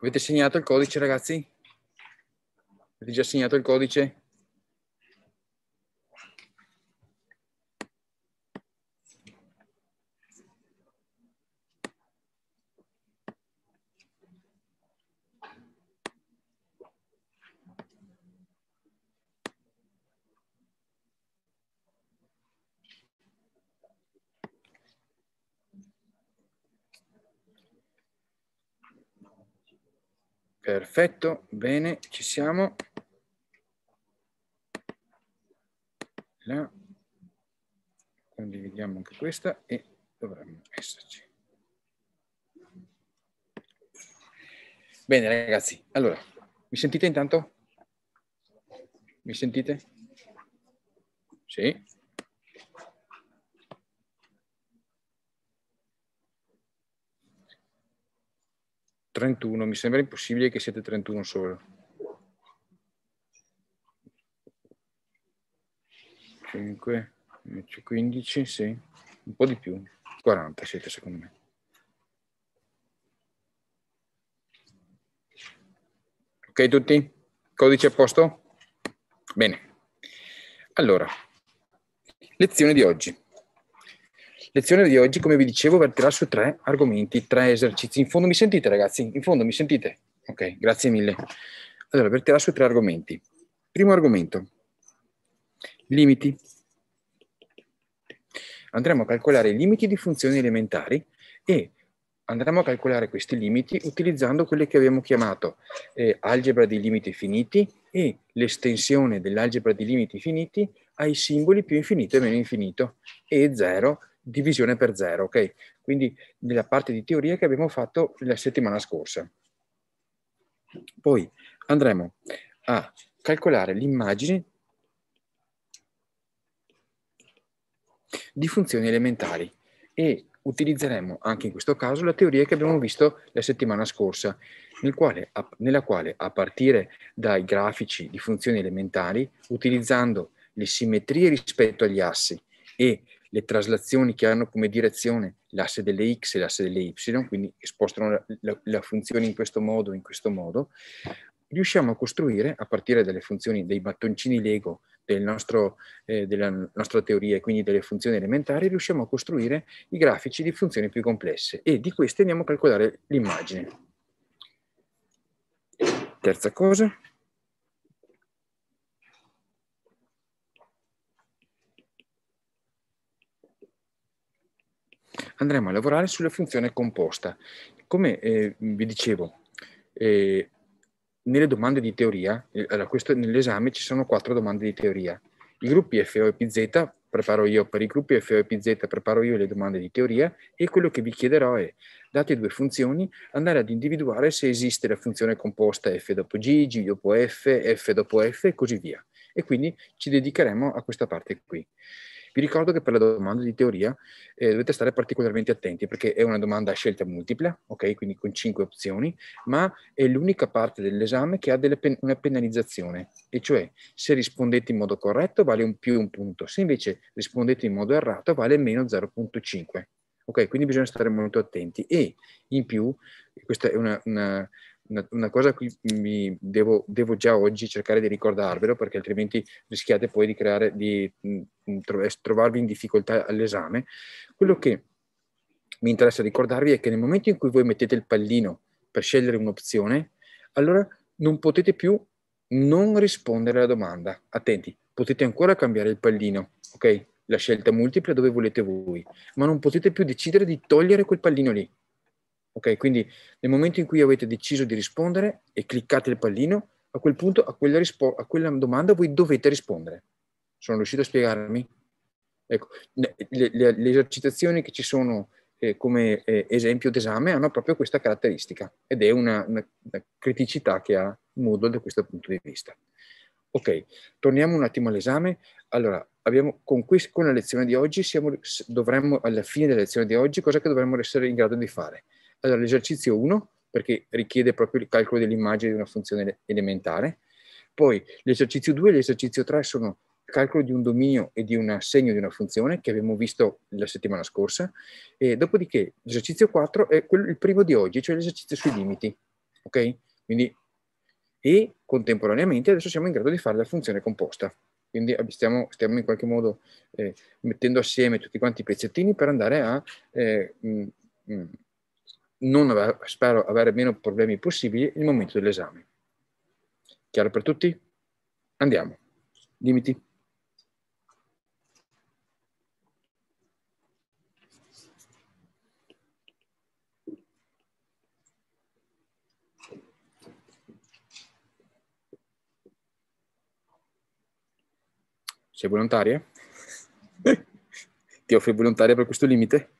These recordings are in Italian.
Avete segnato il codice, ragazzi? Avete già segnato il codice? Perfetto, bene, ci siamo. La condividiamo anche questa e dovremmo esserci. Bene ragazzi, allora, mi sentite intanto? Mi sentite? Sì? 31, mi sembra impossibile che siete 31 solo. Cinque, 15, sì, un po' di più, 40 siete secondo me. Ok tutti? Codice a posto? Bene. Allora, lezione di oggi. Lezione di oggi, come vi dicevo, verterà su tre argomenti, tre esercizi. In fondo mi sentite ragazzi? In fondo mi sentite? Ok, grazie mille. Allora, verterà su tre argomenti. Primo argomento, limiti. Andremo a calcolare i limiti di funzioni elementari e andremo a calcolare questi limiti utilizzando quelle che abbiamo chiamato eh, algebra di limiti finiti e l'estensione dell'algebra di limiti finiti ai simboli più infinito e meno infinito, e 0 divisione per zero, ok? Quindi nella parte di teoria che abbiamo fatto la settimana scorsa. Poi andremo a calcolare l'immagine di funzioni elementari e utilizzeremo anche in questo caso la teoria che abbiamo visto la settimana scorsa, nel quale, nella quale a partire dai grafici di funzioni elementari, utilizzando le simmetrie rispetto agli assi e le traslazioni che hanno come direzione l'asse delle x e l'asse delle y, quindi spostano la, la, la funzione in questo modo, in questo modo, riusciamo a costruire a partire dalle funzioni dei mattoncini Lego del nostro, eh, della nostra teoria e quindi delle funzioni elementari, riusciamo a costruire i grafici di funzioni più complesse e di queste andiamo a calcolare l'immagine. Terza cosa, andremo a lavorare sulla funzione composta. Come eh, vi dicevo, eh, nelle domande di teoria, eh, allora nell'esame ci sono quattro domande di teoria. I gruppi FO e PZ preparo io per i gruppi FO e PZ, preparo io le domande di teoria e quello che vi chiederò è, date due funzioni, andare ad individuare se esiste la funzione composta F dopo G, G dopo F, F dopo F e così via. E quindi ci dedicheremo a questa parte qui. Vi ricordo che per la domanda di teoria eh, dovete stare particolarmente attenti perché è una domanda a scelta multipla, ok? Quindi con cinque opzioni, ma è l'unica parte dell'esame che ha pen una penalizzazione, e cioè se rispondete in modo corretto vale un più un punto, se invece rispondete in modo errato vale meno 0.5. Ok, quindi bisogna stare molto attenti e in più, questa è una, una una, una cosa a cui devo, devo, già oggi cercare di ricordarvelo perché altrimenti rischiate poi di, creare, di mm, mm, trovarvi in difficoltà all'esame, quello che mi interessa ricordarvi è che nel momento in cui voi mettete il pallino per scegliere un'opzione, allora non potete più non rispondere alla domanda. Attenti, potete ancora cambiare il pallino, ok? La scelta multipla dove volete voi, ma non potete più decidere di togliere quel pallino lì Ok, quindi nel momento in cui avete deciso di rispondere e cliccate il pallino, a quel punto a quella, rispo- a quella domanda voi dovete rispondere. Sono riuscito a spiegarmi? Ecco, le, le, le esercitazioni che ci sono eh, come eh, esempio d'esame hanno proprio questa caratteristica ed è una, una, una criticità che ha Moodle da questo punto di vista. Ok, torniamo un attimo all'esame. Allora, abbiamo, con, quest, con, la lezione di oggi siamo, dovremmo, alla fine della lezione di oggi, cosa che dovremmo essere in grado di fare? Allora, l'esercizio 1, perché richiede proprio il calcolo dell'immagine di una funzione elementare. Poi l'esercizio 2 e l'esercizio 3 sono il calcolo di un dominio e di un assegno di una funzione che abbiamo visto la settimana scorsa. E dopodiché l'esercizio 4 è quello, il primo di oggi, cioè l'esercizio sui limiti. Ok? Quindi, e contemporaneamente adesso siamo in grado di fare la funzione composta. Quindi stiamo, stiamo in qualche modo eh, mettendo assieme tutti quanti i pezzettini per andare a eh, mh, mm, mh, mm, non aver, spero avere meno problemi possibili nel momento dell'esame. Chiaro per tutti? Andiamo. Limiti. Sei volontaria? Ti offri volontaria per questo limite?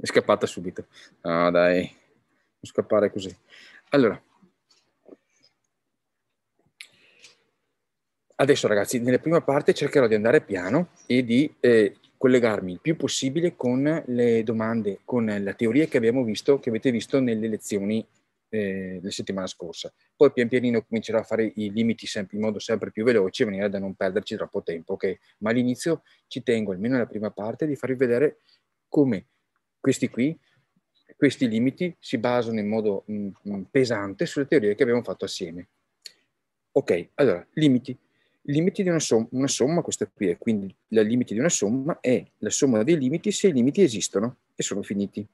è scappata subito. No, dai, non scappare così. Allora, adesso ragazzi, nella prima parte cercherò di andare piano e di eh, collegarmi il più possibile con le domande, con la teoria che abbiamo visto, che avete visto nelle lezioni eh, la settimana scorsa. Poi pian pianino comincerò a fare i limiti sempre, in modo sempre più veloce, in maniera da non perderci troppo tempo, ok? Ma all'inizio ci tengo, almeno nella prima parte, di farvi vedere come questi qui, questi limiti si basano in modo mh, mm, mm, pesante sulle teorie che abbiamo fatto assieme. Ok, allora, limiti. Limiti di una somma, una somma questa qui è, quindi la limite di una somma è la somma dei limiti se i limiti esistono e sono finiti.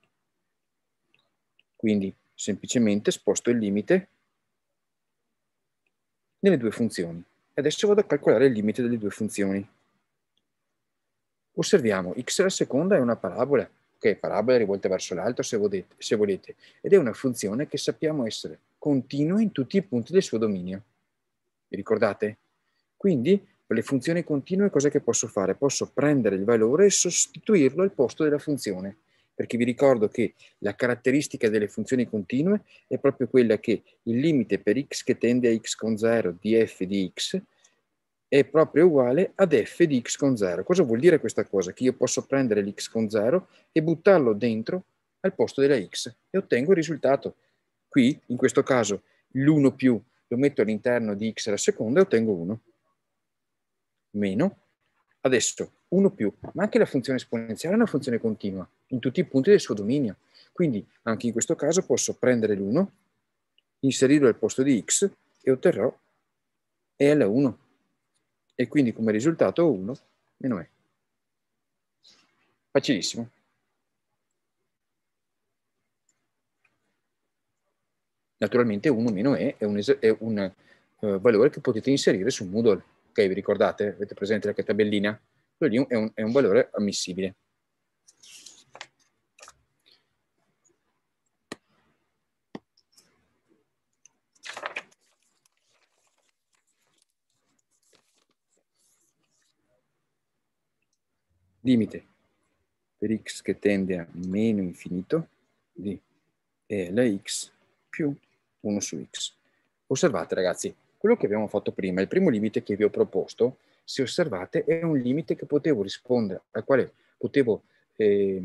Quindi semplicemente sposto il limite nelle due funzioni. adesso vado a calcolare il limite delle due funzioni. Osserviamo, x alla seconda è una parabola parabole rivolte verso l'alto se volete, se volete, ed è una funzione che sappiamo essere continua in tutti i punti del suo dominio. Vi ricordate? Quindi per le funzioni continue cosa che posso fare? Posso prendere il valore e sostituirlo al posto della funzione, perché vi ricordo che la caratteristica delle funzioni continue è proprio quella che il limite per x che tende a x con 0 di f di x è proprio uguale ad f di x con 0. Cosa vuol dire questa cosa? Che io posso prendere l'x con 0 e buttarlo dentro al posto della x e ottengo il risultato. Qui, in questo caso, l'1 più lo metto all'interno di x alla seconda e ottengo 1. Meno. Adesso 1 più, ma anche la funzione esponenziale è una funzione continua in tutti i punti del suo dominio. Quindi anche in questo caso posso prendere l'1, inserirlo al posto di x e otterrò e alla 1 e quindi come risultato 1 meno e. Facilissimo. Naturalmente 1 meno e è un, è un uh, valore che potete inserire su Moodle. Ok, vi ricordate? Avete presente la tabellina? Quello lì è un, è un valore ammissibile. limite per x che tende a meno infinito di e alla x più 1 su x. Osservate ragazzi, quello che abbiamo fatto prima, il primo limite che vi ho proposto, se osservate è un limite che potevo rispondere, al quale potevo eh,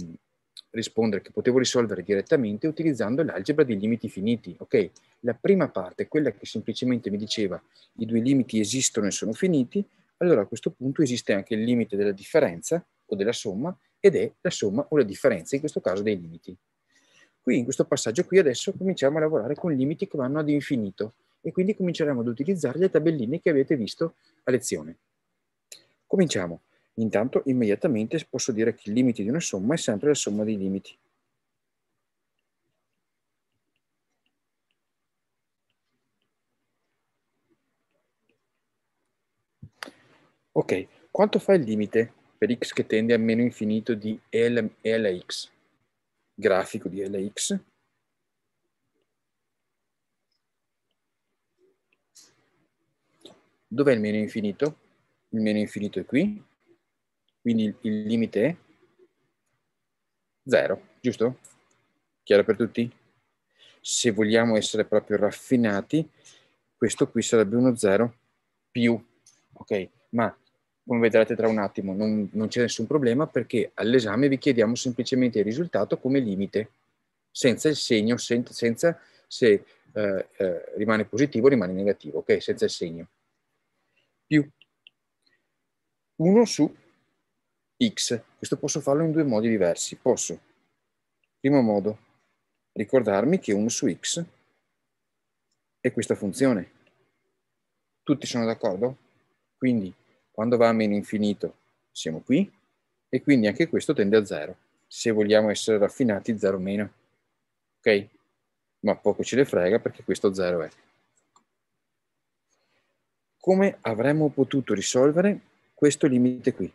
rispondere, che potevo risolvere direttamente utilizzando l'algebra dei limiti finiti. Ok, la prima parte, quella che semplicemente mi diceva i due limiti esistono e sono finiti, allora a questo punto esiste anche il limite della differenza o della somma ed è la somma o la differenza, in questo caso dei limiti. Qui in questo passaggio qui adesso cominciamo a lavorare con limiti che vanno ad infinito e quindi cominceremo ad utilizzare le tabelline che avete visto a lezione. Cominciamo. Intanto immediatamente posso dire che il limite di una somma è sempre la somma dei limiti. Ok, quanto fa il limite? per x che tende a meno infinito di L, LX, grafico di LX, Dov'è il meno infinito? Il meno infinito è qui, quindi il, il limite è 0, giusto? Chiaro per tutti? Se vogliamo essere proprio raffinati, questo qui sarebbe uno 0 più, ok? Ma come vedrete tra un attimo, non, non c'è nessun problema perché all'esame vi chiediamo semplicemente il risultato come limite, senza il segno, senza, senza se eh, eh, rimane positivo o rimane negativo, ok? Senza il segno. Più 1 su x. Questo posso farlo in due modi diversi. Posso, primo modo, ricordarmi che 1 su x è questa funzione. Tutti sono d'accordo? Quindi quando va a meno infinito siamo qui e quindi anche questo tende a zero. Se vogliamo essere raffinati, zero meno. Ok? Ma poco ce ne frega perché questo zero è. Come avremmo potuto risolvere questo limite qui?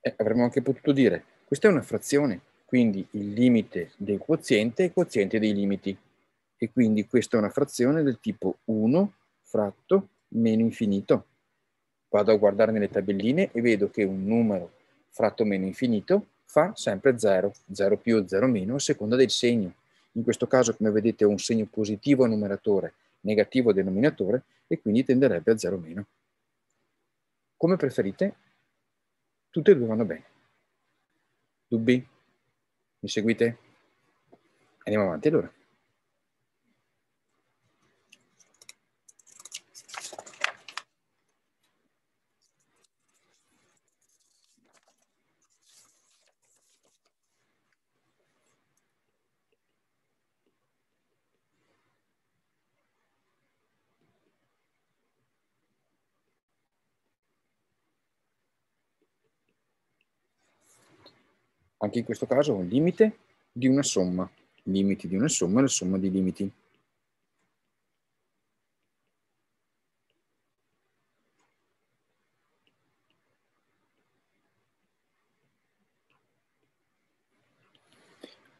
Eh, avremmo anche potuto dire, questa è una frazione, quindi il limite del quoziente è il quoziente dei limiti. E quindi questa è una frazione del tipo 1 fratto meno infinito. Vado a guardare nelle tabelline e vedo che un numero fratto meno infinito fa sempre 0, 0 più, o 0 meno, a seconda del segno. In questo caso, come vedete, ho un segno positivo numeratore, negativo denominatore, e quindi tenderebbe a 0 meno. Come preferite, tutte e due vanno bene. Dubbi? Mi seguite? Andiamo avanti allora. anche in questo caso un limite di una somma. Limiti di una somma è la somma di limiti.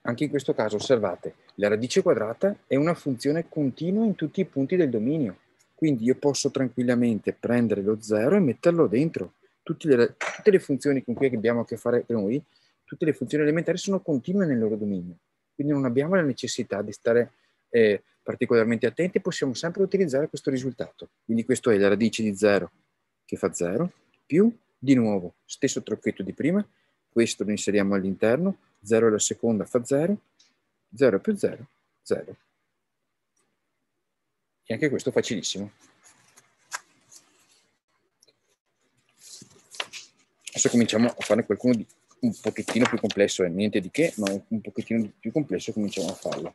Anche in questo caso osservate, la radice quadrata è una funzione continua in tutti i punti del dominio. Quindi io posso tranquillamente prendere lo 0 e metterlo dentro. Tutte le, tutte le funzioni con cui abbiamo a che fare noi tutte le funzioni elementari sono continue nel loro dominio, quindi non abbiamo la necessità di stare eh, particolarmente attenti possiamo sempre utilizzare questo risultato. Quindi questo è la radice di 0 che fa 0, più di nuovo stesso trucchetto di prima, questo lo inseriamo all'interno, 0 alla seconda fa 0, 0 più 0, 0. E anche questo facilissimo. Adesso cominciamo a fare qualcuno di un pochettino più complesso, eh, niente di che, ma un pochettino più complesso cominciamo a farlo.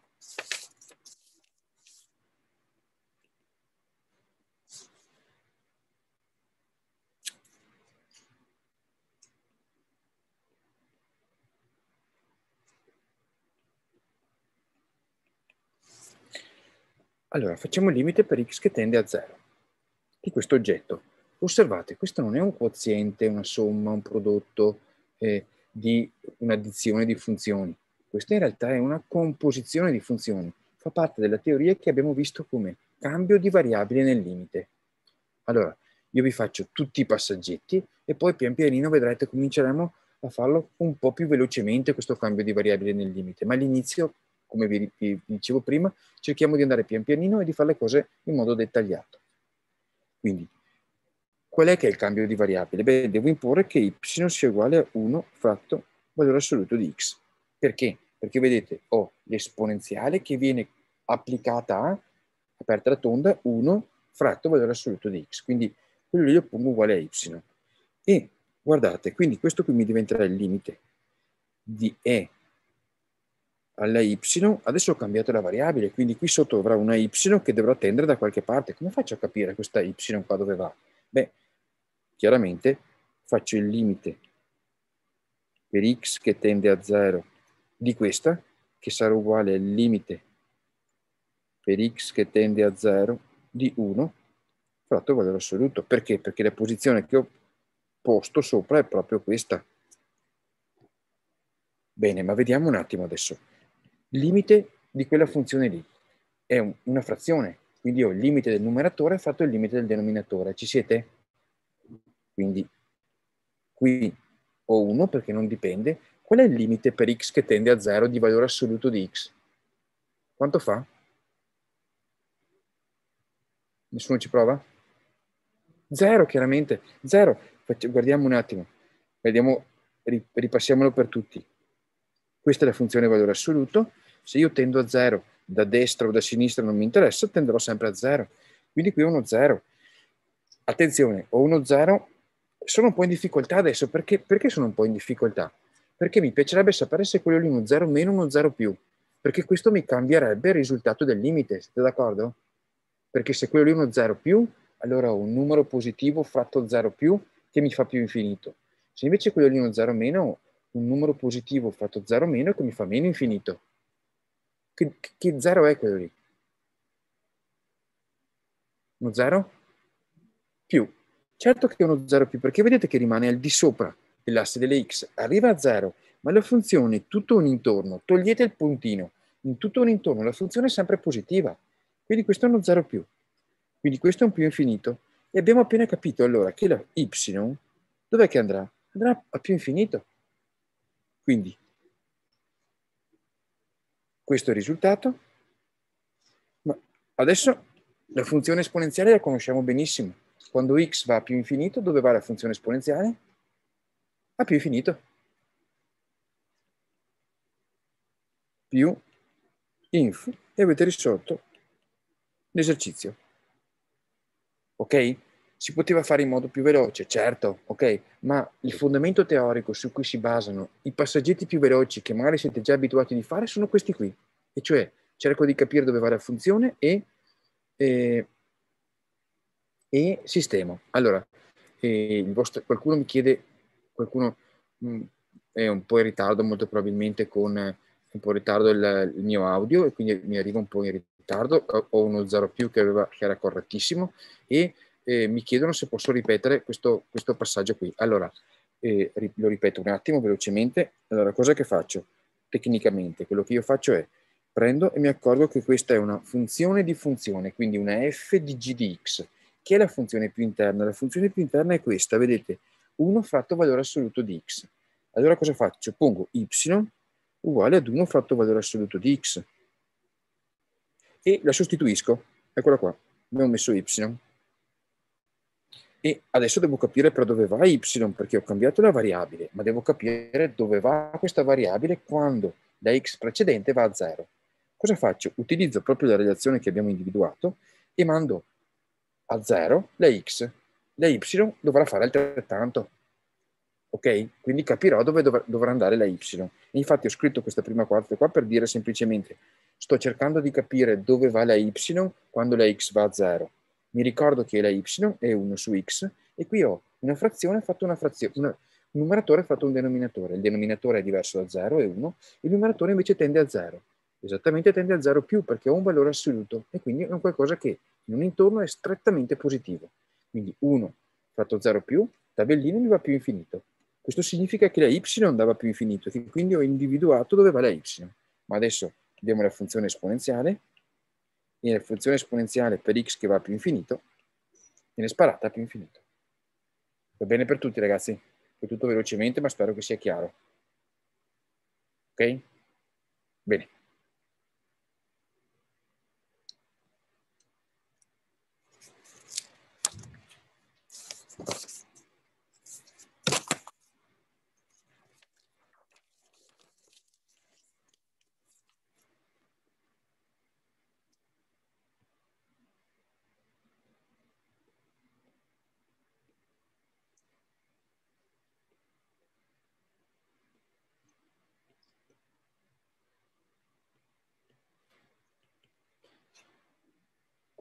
Allora, facciamo il limite per x che tende a 0 di questo oggetto. Osservate, questo non è un quoziente, una somma, un prodotto, eh, di un'addizione di funzioni. Questa in realtà è una composizione di funzioni, fa parte della teoria che abbiamo visto come cambio di variabile nel limite. Allora, io vi faccio tutti i passaggetti e poi pian pianino vedrete cominceremo a farlo un po' più velocemente questo cambio di variabile nel limite, ma all'inizio, come vi, vi dicevo prima, cerchiamo di andare pian pianino e di fare le cose in modo dettagliato. Quindi Qual è che è il cambio di variabile? Beh, devo imporre che y sia uguale a 1 fratto valore assoluto di x. Perché? Perché vedete, ho l'esponenziale che viene applicata a, aperta la tonda, 1 fratto valore assoluto di x. Quindi quello io lo pongo uguale a y. E guardate, quindi questo qui mi diventerà il limite di e alla y, adesso ho cambiato la variabile, quindi qui sotto avrà una y che dovrò tendere da qualche parte. Come faccio a capire questa y qua dove va? Beh, chiaramente faccio il limite per x che tende a 0 di questa, che sarà uguale al limite per x che tende a 0 di 1 fratto valore assoluto. Perché? Perché la posizione che ho posto sopra è proprio questa. Bene, ma vediamo un attimo adesso. Limite di quella funzione lì è una frazione, quindi ho il limite del numeratore fratto il limite del denominatore. Ci siete? Quindi qui ho 1 perché non dipende. Qual è il limite per x che tende a 0 di valore assoluto di x? Quanto fa? Nessuno ci prova? 0 chiaramente, 0. Guardiamo un attimo, Vediamo, ripassiamolo per tutti. Questa è la funzione valore assoluto. Se io tendo a 0 da destra o da sinistra non mi interessa, tenderò sempre a 0. Quindi qui ho uno 0. Attenzione, ho uno 0 sono un po' in difficoltà adesso, perché, perché sono un po' in difficoltà? Perché mi piacerebbe sapere se quello lì è uno 0 meno, uno 0 più, perché questo mi cambierebbe il risultato del limite, siete d'accordo? Perché se quello lì è uno 0 più, allora ho un numero positivo fratto 0 più che mi fa più infinito. Se invece quello lì è uno 0 meno, un numero positivo fratto 0 meno che mi fa meno infinito. Che, che 0 è quello lì? Uno 0? Più. Certo che è uno 0 più, perché vedete che rimane al di sopra dell'asse delle x, arriva a 0, ma la funzione tutto un intorno, togliete il puntino, in tutto un intorno la funzione è sempre positiva, quindi questo è uno 0 più, quindi questo è un più infinito. E abbiamo appena capito allora che la y, dov'è che andrà? Andrà a più infinito. Quindi questo è il risultato, ma adesso la funzione esponenziale la conosciamo benissimo quando x va a più infinito, dove va la funzione esponenziale? A più infinito. Più inf e avete risolto l'esercizio. Ok? Si poteva fare in modo più veloce, certo, ok, ma il fondamento teorico su cui si basano i passaggetti più veloci che magari siete già abituati di fare sono questi qui, e cioè cerco di capire dove va la funzione e, e e sistemo. Allora, eh, vostro, qualcuno mi chiede, qualcuno mh, mm, è un po' in ritardo molto probabilmente con un po' in ritardo il, il, mio audio e quindi mi arriva un po' in ritardo, ho uno zero più che, aveva, che era correttissimo e eh, mi chiedono se posso ripetere questo, questo passaggio qui. Allora, eh, lo ripeto un attimo velocemente, allora cosa che faccio? Tecnicamente quello che io faccio è prendo e mi accorgo che questa è una funzione di funzione, quindi una f di g di x che è la funzione più interna? La funzione più interna è questa, vedete, 1 fratto valore assoluto di x. Allora cosa faccio? Pongo y uguale ad 1 fratto valore assoluto di x e la sostituisco, eccola qua, abbiamo messo y. E adesso devo capire però dove va y, perché ho cambiato la variabile, ma devo capire dove va questa variabile quando la x precedente va a 0. Cosa faccio? Utilizzo proprio la relazione che abbiamo individuato e mando a 0 le x, la y dovrà fare altrettanto. Ok? Quindi capirò dove dov dovrà andare la y. infatti ho scritto questa prima quarta qua per dire semplicemente sto cercando di capire dove va la y quando la x va a 0. Mi ricordo che la y è 1 su x e qui ho una frazione fatto una frazione, una, un numeratore fatto un denominatore. Il denominatore è diverso da 0 e 1, il numeratore invece tende a 0 esattamente tende a 0 più perché ho un valore assoluto e quindi è un qualcosa che in un intorno è strettamente positivo. Quindi 1 fratto 0 più, tabellino mi va più infinito. Questo significa che la y andava più infinito, che quindi ho individuato dove va la y. Ma adesso abbiamo la funzione esponenziale, e la funzione esponenziale per x che va più infinito viene sparata più infinito. Va bene per tutti ragazzi? è tutto velocemente, ma spero che sia chiaro. Ok? Bene.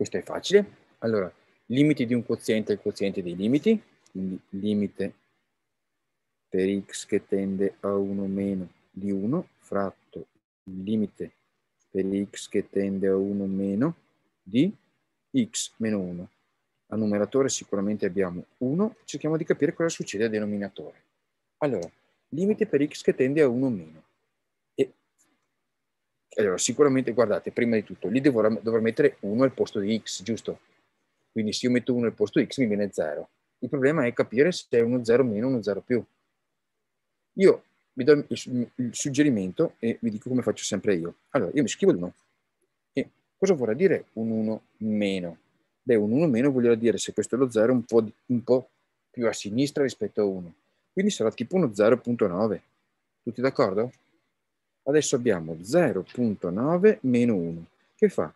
questo è facile. Allora, limiti di un quoziente è il quoziente dei limiti, quindi limite per x che tende a 1 meno di 1 fratto limite per x che tende a 1 meno di x meno 1. Al numeratore sicuramente abbiamo 1, cerchiamo di capire cosa succede al denominatore. Allora, limite per x che tende a 1 meno. Allora, sicuramente, guardate, prima di tutto, lì devo, dovrò mettere 1 al posto di x, giusto? Quindi se io metto 1 al posto di x mi viene 0. Il problema è capire se è uno 0 meno o uno 0 più. Io vi do il, il suggerimento e vi dico come faccio sempre io. Allora, io mi scrivo l'1. E cosa vorrà dire un 1 meno? Beh, un 1 meno voglio dire se questo è lo 0 un un po più a sinistra rispetto a 1. Quindi sarà tipo uno 0.9. Tutti d'accordo? Adesso abbiamo 0.9 meno 1, che fa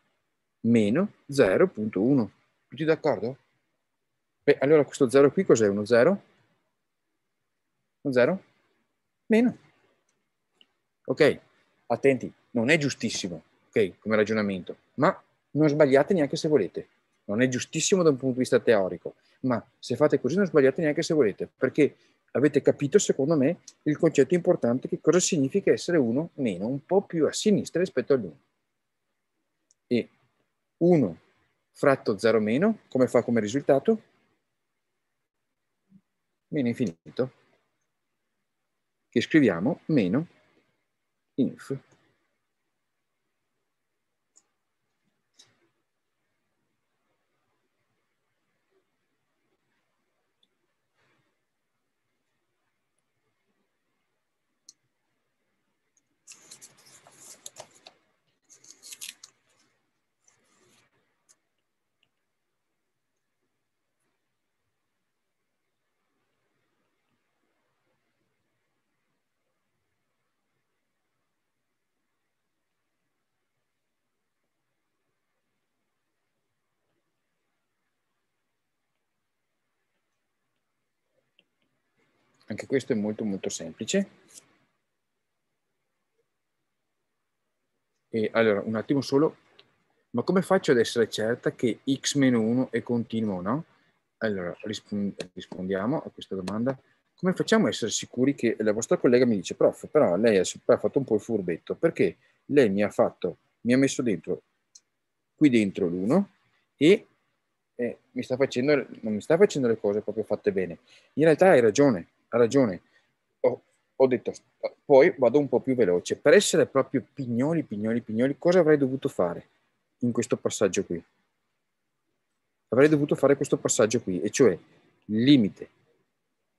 meno 0.1. Tutti d'accordo? Beh, allora questo 0 qui cos'è? Uno 0? Uno 0? Meno. Ok, attenti, non è giustissimo, ok, come ragionamento, ma non sbagliate neanche se volete. Non è giustissimo da un punto di vista teorico, ma se fate così non sbagliate neanche se volete, perché avete capito secondo me il concetto importante che cosa significa essere uno meno, un po' più a sinistra rispetto all'uno. E 1 fratto 0 meno, come fa come risultato? Meno infinito, che scriviamo meno inf anche questo è molto molto semplice. E allora, un attimo solo, ma come faccio ad essere certa che x 1 è continuo no? Allora, rispondiamo a questa domanda. Come facciamo a essere sicuri che la vostra collega mi dice, prof, però lei ha fatto un po' il furbetto, perché lei mi ha fatto, mi ha messo dentro, qui dentro l'1 e eh, mi, sta facendo, non mi sta facendo le cose proprio fatte bene. In realtà hai ragione, ha ragione. Ho, ho detto, poi vado un po' più veloce. Per essere proprio pignoli, pignoli, pignoli, cosa avrei dovuto fare in questo passaggio qui? Avrei dovuto fare questo passaggio qui, e cioè limite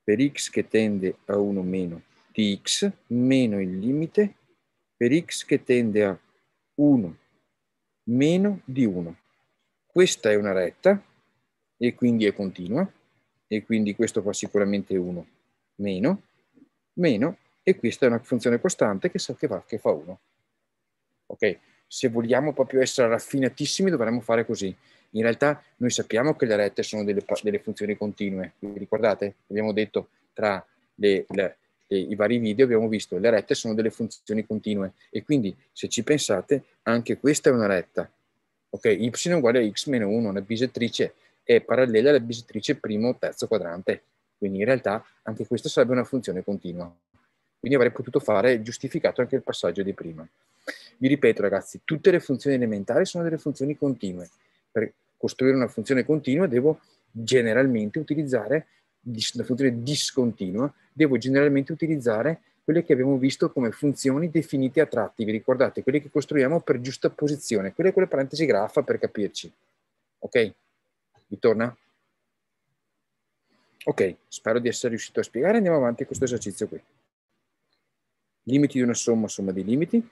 per x che tende a 1 meno di x meno il limite per x che tende a 1 meno di 1. Questa è una retta e quindi è continua e quindi questo fa sicuramente 1 meno, meno, e questa è una funzione costante che, che, va, che fa 1. Ok? Se vogliamo proprio essere raffinatissimi dovremmo fare così. In realtà noi sappiamo che le rette sono delle, delle funzioni continue. Vi ricordate? Abbiamo detto tra le, le, le, i vari video, abbiamo visto che le rette sono delle funzioni continue. E quindi, se ci pensate, anche questa è una retta. Ok? Y uguale a x meno 1, una bisettrice è parallela alla bisettrice primo terzo quadrante. Quindi in realtà anche questa sarebbe una funzione continua. Quindi avrei potuto fare giustificato anche il passaggio di prima. Vi ripeto ragazzi, tutte le funzioni elementari sono delle funzioni continue. Per costruire una funzione continua devo generalmente utilizzare una funzione discontinua, devo generalmente utilizzare quelle che abbiamo visto come funzioni definite a tratti, vi ricordate? Quelle che costruiamo per giusta posizione, quelle con le parentesi graffa per capirci. Ok? Vi torna? Ok, spero di essere riuscito a spiegare, andiamo avanti con questo esercizio qui. Limiti di una somma, somma di limiti.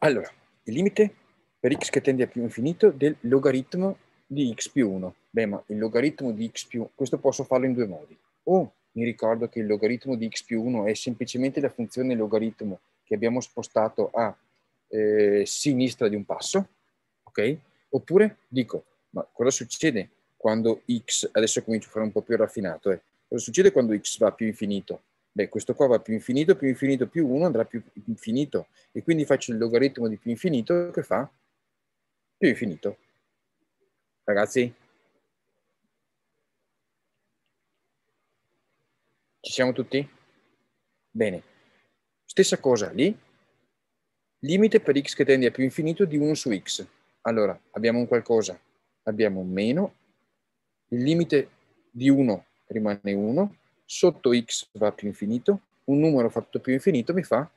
Allora, il limite per x che tende a più infinito del logaritmo di x più 1. Beh, ma il logaritmo di x più... Questo posso farlo in due modi. O mi ricordo che il logaritmo di x più 1 è semplicemente la funzione logaritmo che abbiamo spostato a eh, sinistra di un passo, ok? Oppure dico, ma cosa succede quando x... Adesso comincio a fare un po' più raffinato, eh? Cosa succede quando x va più infinito? Beh, questo qua va più infinito, più infinito, più 1 andrà più infinito. E quindi faccio il logaritmo di più infinito che fa più infinito Ragazzi? Ci siamo tutti? Bene. Stessa cosa lì. Limite per x che tende a più infinito di 1 su x. Allora, abbiamo un qualcosa. Abbiamo un meno. Il limite di 1 rimane 1. Sotto x va più infinito. Un numero fatto più infinito mi fa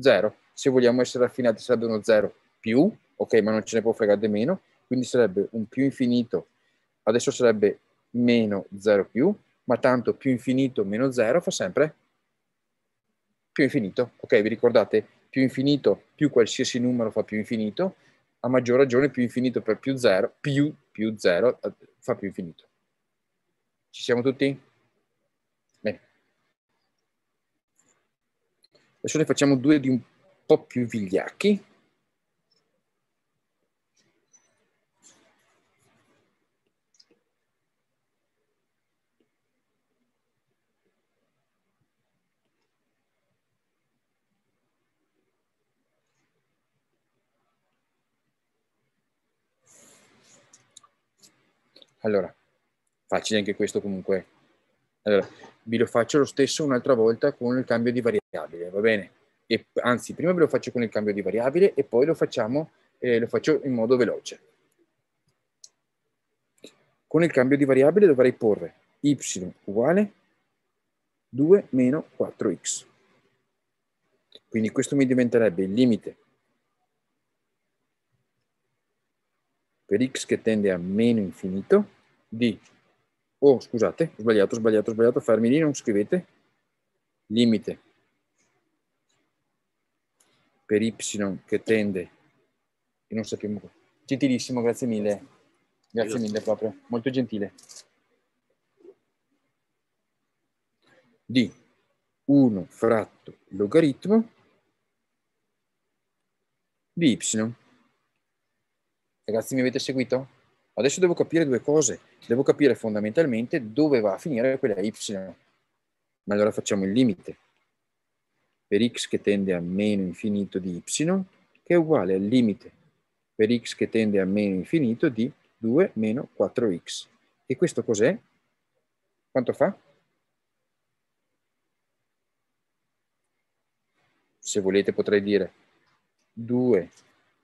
0. Se vogliamo essere affinati sarebbe uno 0 più, ok, ma non ce ne può fregare di meno quindi sarebbe un più infinito, adesso sarebbe meno 0 più, ma tanto più infinito meno 0 fa sempre più infinito. Ok, vi ricordate? Più infinito più qualsiasi numero fa più infinito, a maggior ragione più infinito per più 0, più più 0 eh, fa più infinito. Ci siamo tutti? Bene. Adesso ne facciamo due di un po' più vigliacchi. Allora, facile anche questo comunque. Allora, vi lo faccio lo stesso un'altra volta con il cambio di variabile, va bene? E, anzi, prima ve lo faccio con il cambio di variabile e poi lo facciamo, eh, lo faccio in modo veloce. Con il cambio di variabile dovrei porre y uguale 2 meno 4x. Quindi questo mi diventerebbe il limite per x che tende a meno infinito di, oh scusate, ho sbagliato, ho sbagliato, ho sbagliato, fermi lì, non scrivete, limite per y che tende, e non sappiamo, gentilissimo, grazie mille, grazie mille proprio, molto gentile, di 1 fratto logaritmo di y. Ragazzi, mi avete seguito? Adesso devo capire due cose. Devo capire fondamentalmente dove va a finire quella y. Ma allora facciamo il limite. Per x che tende a meno infinito di y, che è uguale al limite per x che tende a meno infinito di 2 meno 4x. E questo cos'è? Quanto fa? Se volete potrei dire 2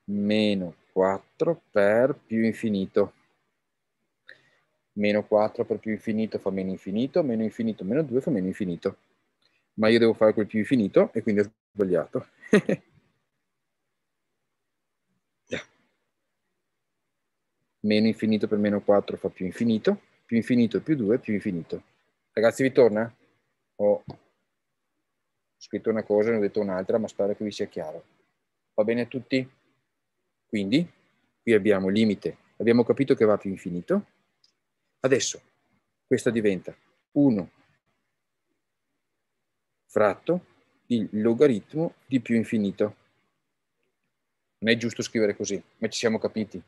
meno 4 per più infinito. Meno 4 per più infinito fa meno infinito, meno infinito meno 2 fa meno infinito. Ma io devo fare quel più infinito e quindi ho sbagliato. yeah. Meno infinito per meno 4 fa più infinito, più infinito più 2 più infinito. Ragazzi vi torna? Ho scritto una cosa e ne ho detto un'altra, ma spero che vi sia chiaro. Va bene a tutti? Quindi qui abbiamo limite, abbiamo capito che va più infinito. Adesso questa diventa 1 fratto il logaritmo di più infinito. Non è giusto scrivere così, ma ci siamo capiti.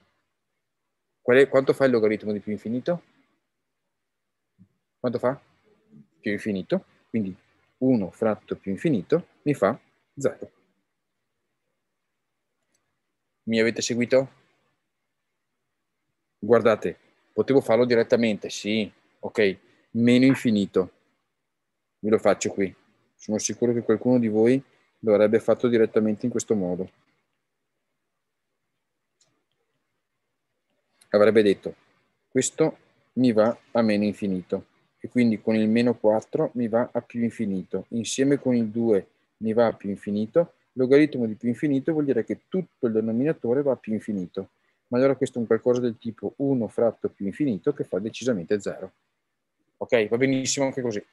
È, quanto fa il logaritmo di più infinito? Quanto fa? Più infinito. Quindi 1 fratto più infinito mi fa 0 mi avete seguito? Guardate, potevo farlo direttamente, sì, ok, meno infinito. Ve lo faccio qui. Sono sicuro che qualcuno di voi lo avrebbe fatto direttamente in questo modo. Avrebbe detto, questo mi va a meno infinito e quindi con il meno 4 mi va a più infinito, insieme con il 2 mi va a più infinito logaritmo di più infinito vuol dire che tutto il denominatore va a più infinito, ma allora questo è un qualcosa del tipo 1 fratto più infinito che fa decisamente 0. Ok, va benissimo anche così.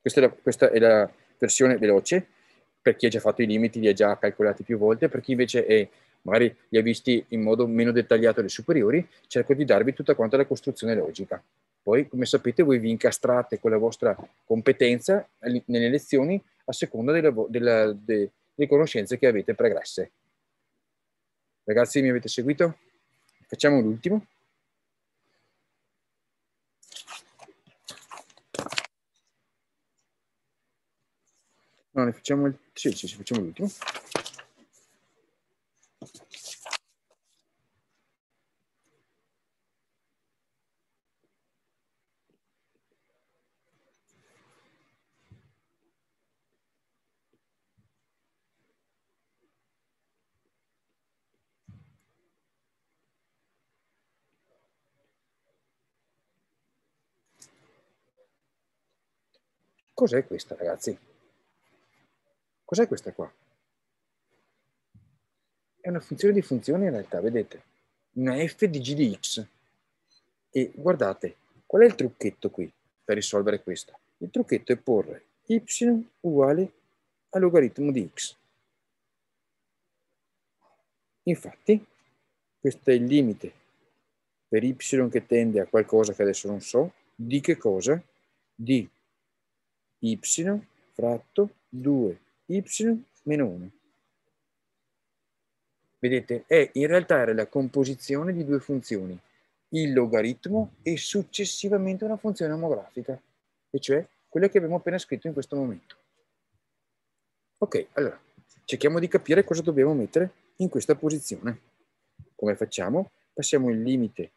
Questa è, la, questa è la, versione veloce, per chi ha già fatto i limiti li ha già calcolati più volte, per chi invece è, magari li ha visti in modo meno dettagliato le superiori, cerco di darvi tutta quanta la costruzione logica. Poi, come sapete, voi vi incastrate con la vostra competenza nelle lezioni a seconda della, della, de, le conoscenze che avete pregresse. Ragazzi, mi avete seguito? Facciamo l'ultimo. No, ne facciamo il... Sì, sì, sì, facciamo l'ultimo. Cos'è questa, ragazzi? Cos'è questa qua? È una funzione di funzione in realtà, vedete? Una f di g di x. E guardate, qual è il trucchetto qui per risolvere questa? Il trucchetto è porre y uguale al logaritmo di x. Infatti, questo è il limite per y che tende a qualcosa che adesso non so, di che cosa? Di y fratto 2y meno 1. Vedete, è in realtà era la composizione di due funzioni, il logaritmo e successivamente una funzione omografica, e cioè quella che abbiamo appena scritto in questo momento. Ok, allora, cerchiamo di capire cosa dobbiamo mettere in questa posizione. Come facciamo? Passiamo il limite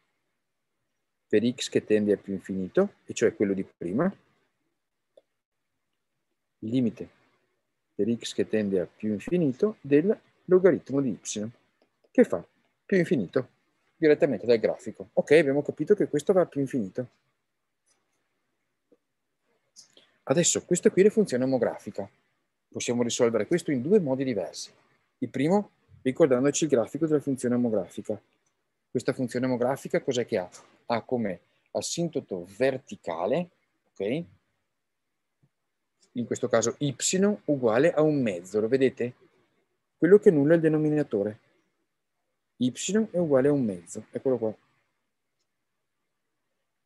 per x che tende a più infinito, e cioè quello di prima, il limite per x che tende a più infinito del logaritmo di y, che fa più infinito direttamente dal grafico. Ok, abbiamo capito che questo va a più infinito. Adesso, questa qui è la funzione omografica. Possiamo risolvere questo in due modi diversi. Il primo, ricordandoci il grafico della funzione omografica. Questa funzione omografica cos'è che ha? Ha come asintoto verticale, ok? in questo caso y uguale a un mezzo, lo vedete? Quello che nulla è il denominatore. y è uguale a un mezzo, eccolo qua.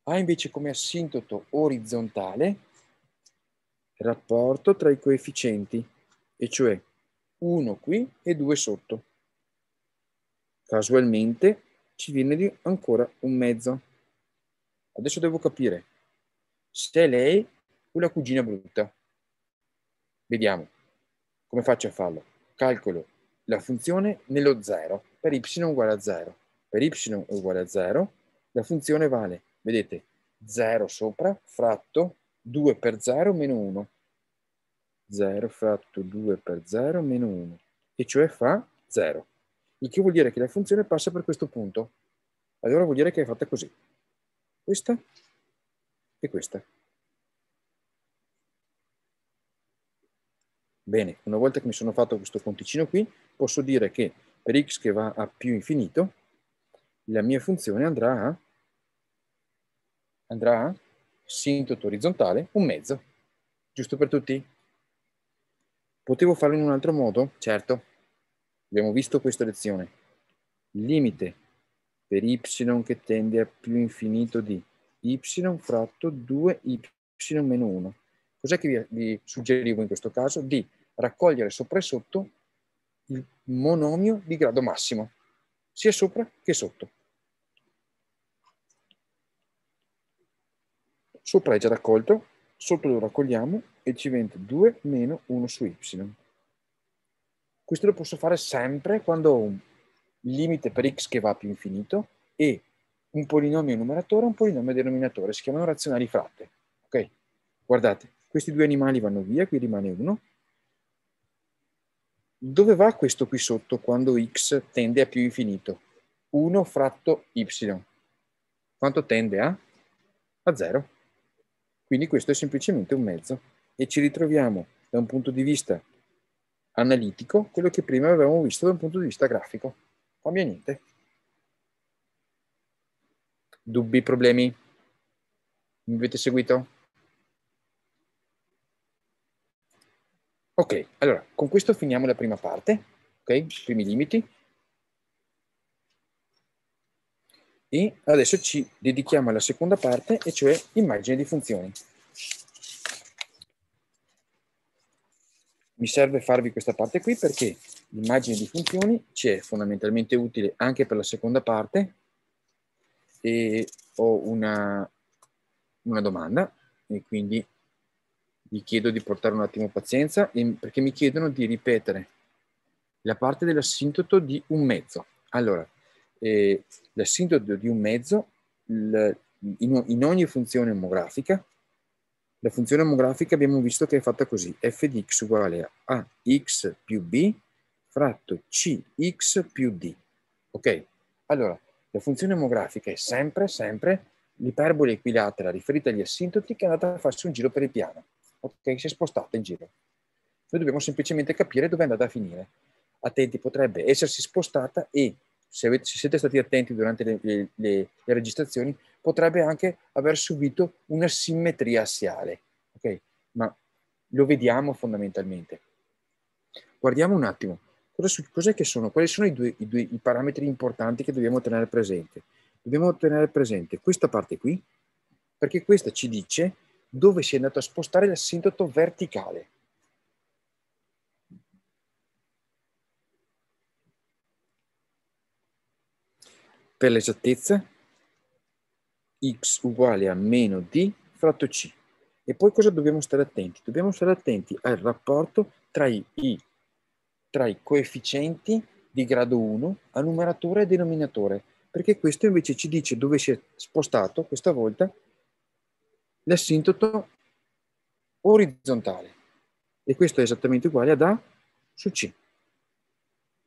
Ha invece come assintoto orizzontale il rapporto tra i coefficienti, e cioè 1 qui e 2 sotto. Casualmente ci viene di ancora un mezzo. Adesso devo capire se è lei o la cugina brutta Vediamo. Come faccio a farlo? Calcolo la funzione nello 0 per y uguale a 0. Per y uguale a 0 la funzione vale, vedete, 0 sopra fratto 2 per 0 meno 1. 0 fratto 2 per 0 meno 1, e cioè fa 0. Il che vuol dire che la funzione passa per questo punto. Allora vuol dire che è fatta così. Questa e questa. Bene, una volta che mi sono fatto questo conticino qui, posso dire che per x che va a più infinito, la mia funzione andrà a, andrà a sintoto orizzontale, un mezzo, giusto per tutti? Potevo farlo in un altro modo? Certo, abbiamo visto questa lezione. Limite per y che tende a più infinito di y fratto 2y meno 1. Cos'è che vi, vi suggerivo in questo caso? Di raccogliere sopra e sotto il monomio di grado massimo, sia sopra che sotto. Sopra è già raccolto, sotto lo raccogliamo e ci viene 2 meno 1 su y. Questo lo posso fare sempre quando ho un limite per x che va più infinito e un polinomio numeratore e un polinomio denominatore, si chiamano razionali fratte. Ok? Guardate, questi due animali vanno via, qui rimane uno, dove va questo qui sotto quando x tende a più infinito? 1 fratto y. Quanto tende a? A 0. Quindi questo è semplicemente un mezzo e ci ritroviamo da un punto di vista analitico quello che prima avevamo visto da un punto di vista grafico. Cambia niente. Dubbi, problemi? Mi avete seguito? Ok, allora, con questo finiamo la prima parte, ok? Primi limiti. E adesso ci dedichiamo alla seconda parte, e cioè immagine di funzioni. Mi serve farvi questa parte qui perché l'immagine di funzioni ci è fondamentalmente utile anche per la seconda parte e ho una, una domanda e quindi mi chiedo di portare un attimo pazienza perché mi chiedono di ripetere la parte dell'assintoto di un mezzo. Allora, eh, l'assintoto di un mezzo il, in, in, ogni funzione omografica, la funzione omografica abbiamo visto che è fatta così, f di x uguale a x più b fratto cx più d. Ok? Allora, la funzione omografica è sempre, sempre l'iperbole equilatera riferita agli assintoti che è andata a farsi un giro per il piano ok? si è spostata in giro. Noi dobbiamo semplicemente capire dove è andata a finire. Attenti, potrebbe essersi spostata e, se, avete, se siete stati attenti durante le, le, le, le, registrazioni, potrebbe anche aver subito una simmetria assiale. ok? Ma lo vediamo fondamentalmente. Guardiamo un attimo. cos'è che sono? Quali sono i due, i due i parametri importanti che dobbiamo tenere presente? Dobbiamo tenere presente questa parte qui, perché questa ci dice dove si è andato a spostare l'assintoto verticale. Per l'esattezza, x uguale a meno d fratto c. E poi cosa dobbiamo stare attenti? Dobbiamo stare attenti al rapporto tra i, tra i coefficienti di grado 1 a numeratore e denominatore, perché questo invece ci dice dove si è spostato questa volta l'assintoto orizzontale e questo è esattamente uguale ad A su C.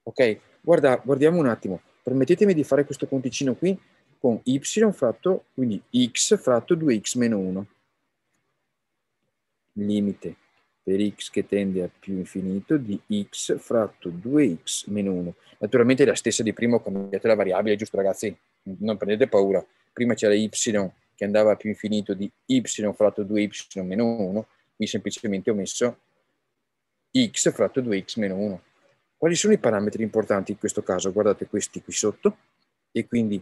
Ok, Guarda, guardiamo un attimo, permettetemi di fare questo conticino qui con y fratto, quindi x fratto 2x meno 1. Limite per x che tende a più infinito di x fratto 2x meno 1. Naturalmente è la stessa di prima, ho cambiato la variabile, giusto ragazzi? Non prendete paura. Prima c'era y, che andava più infinito di y fratto 2y meno 1, qui semplicemente ho messo x fratto 2x meno 1. Quali sono i parametri importanti in questo caso? Guardate questi qui sotto, e quindi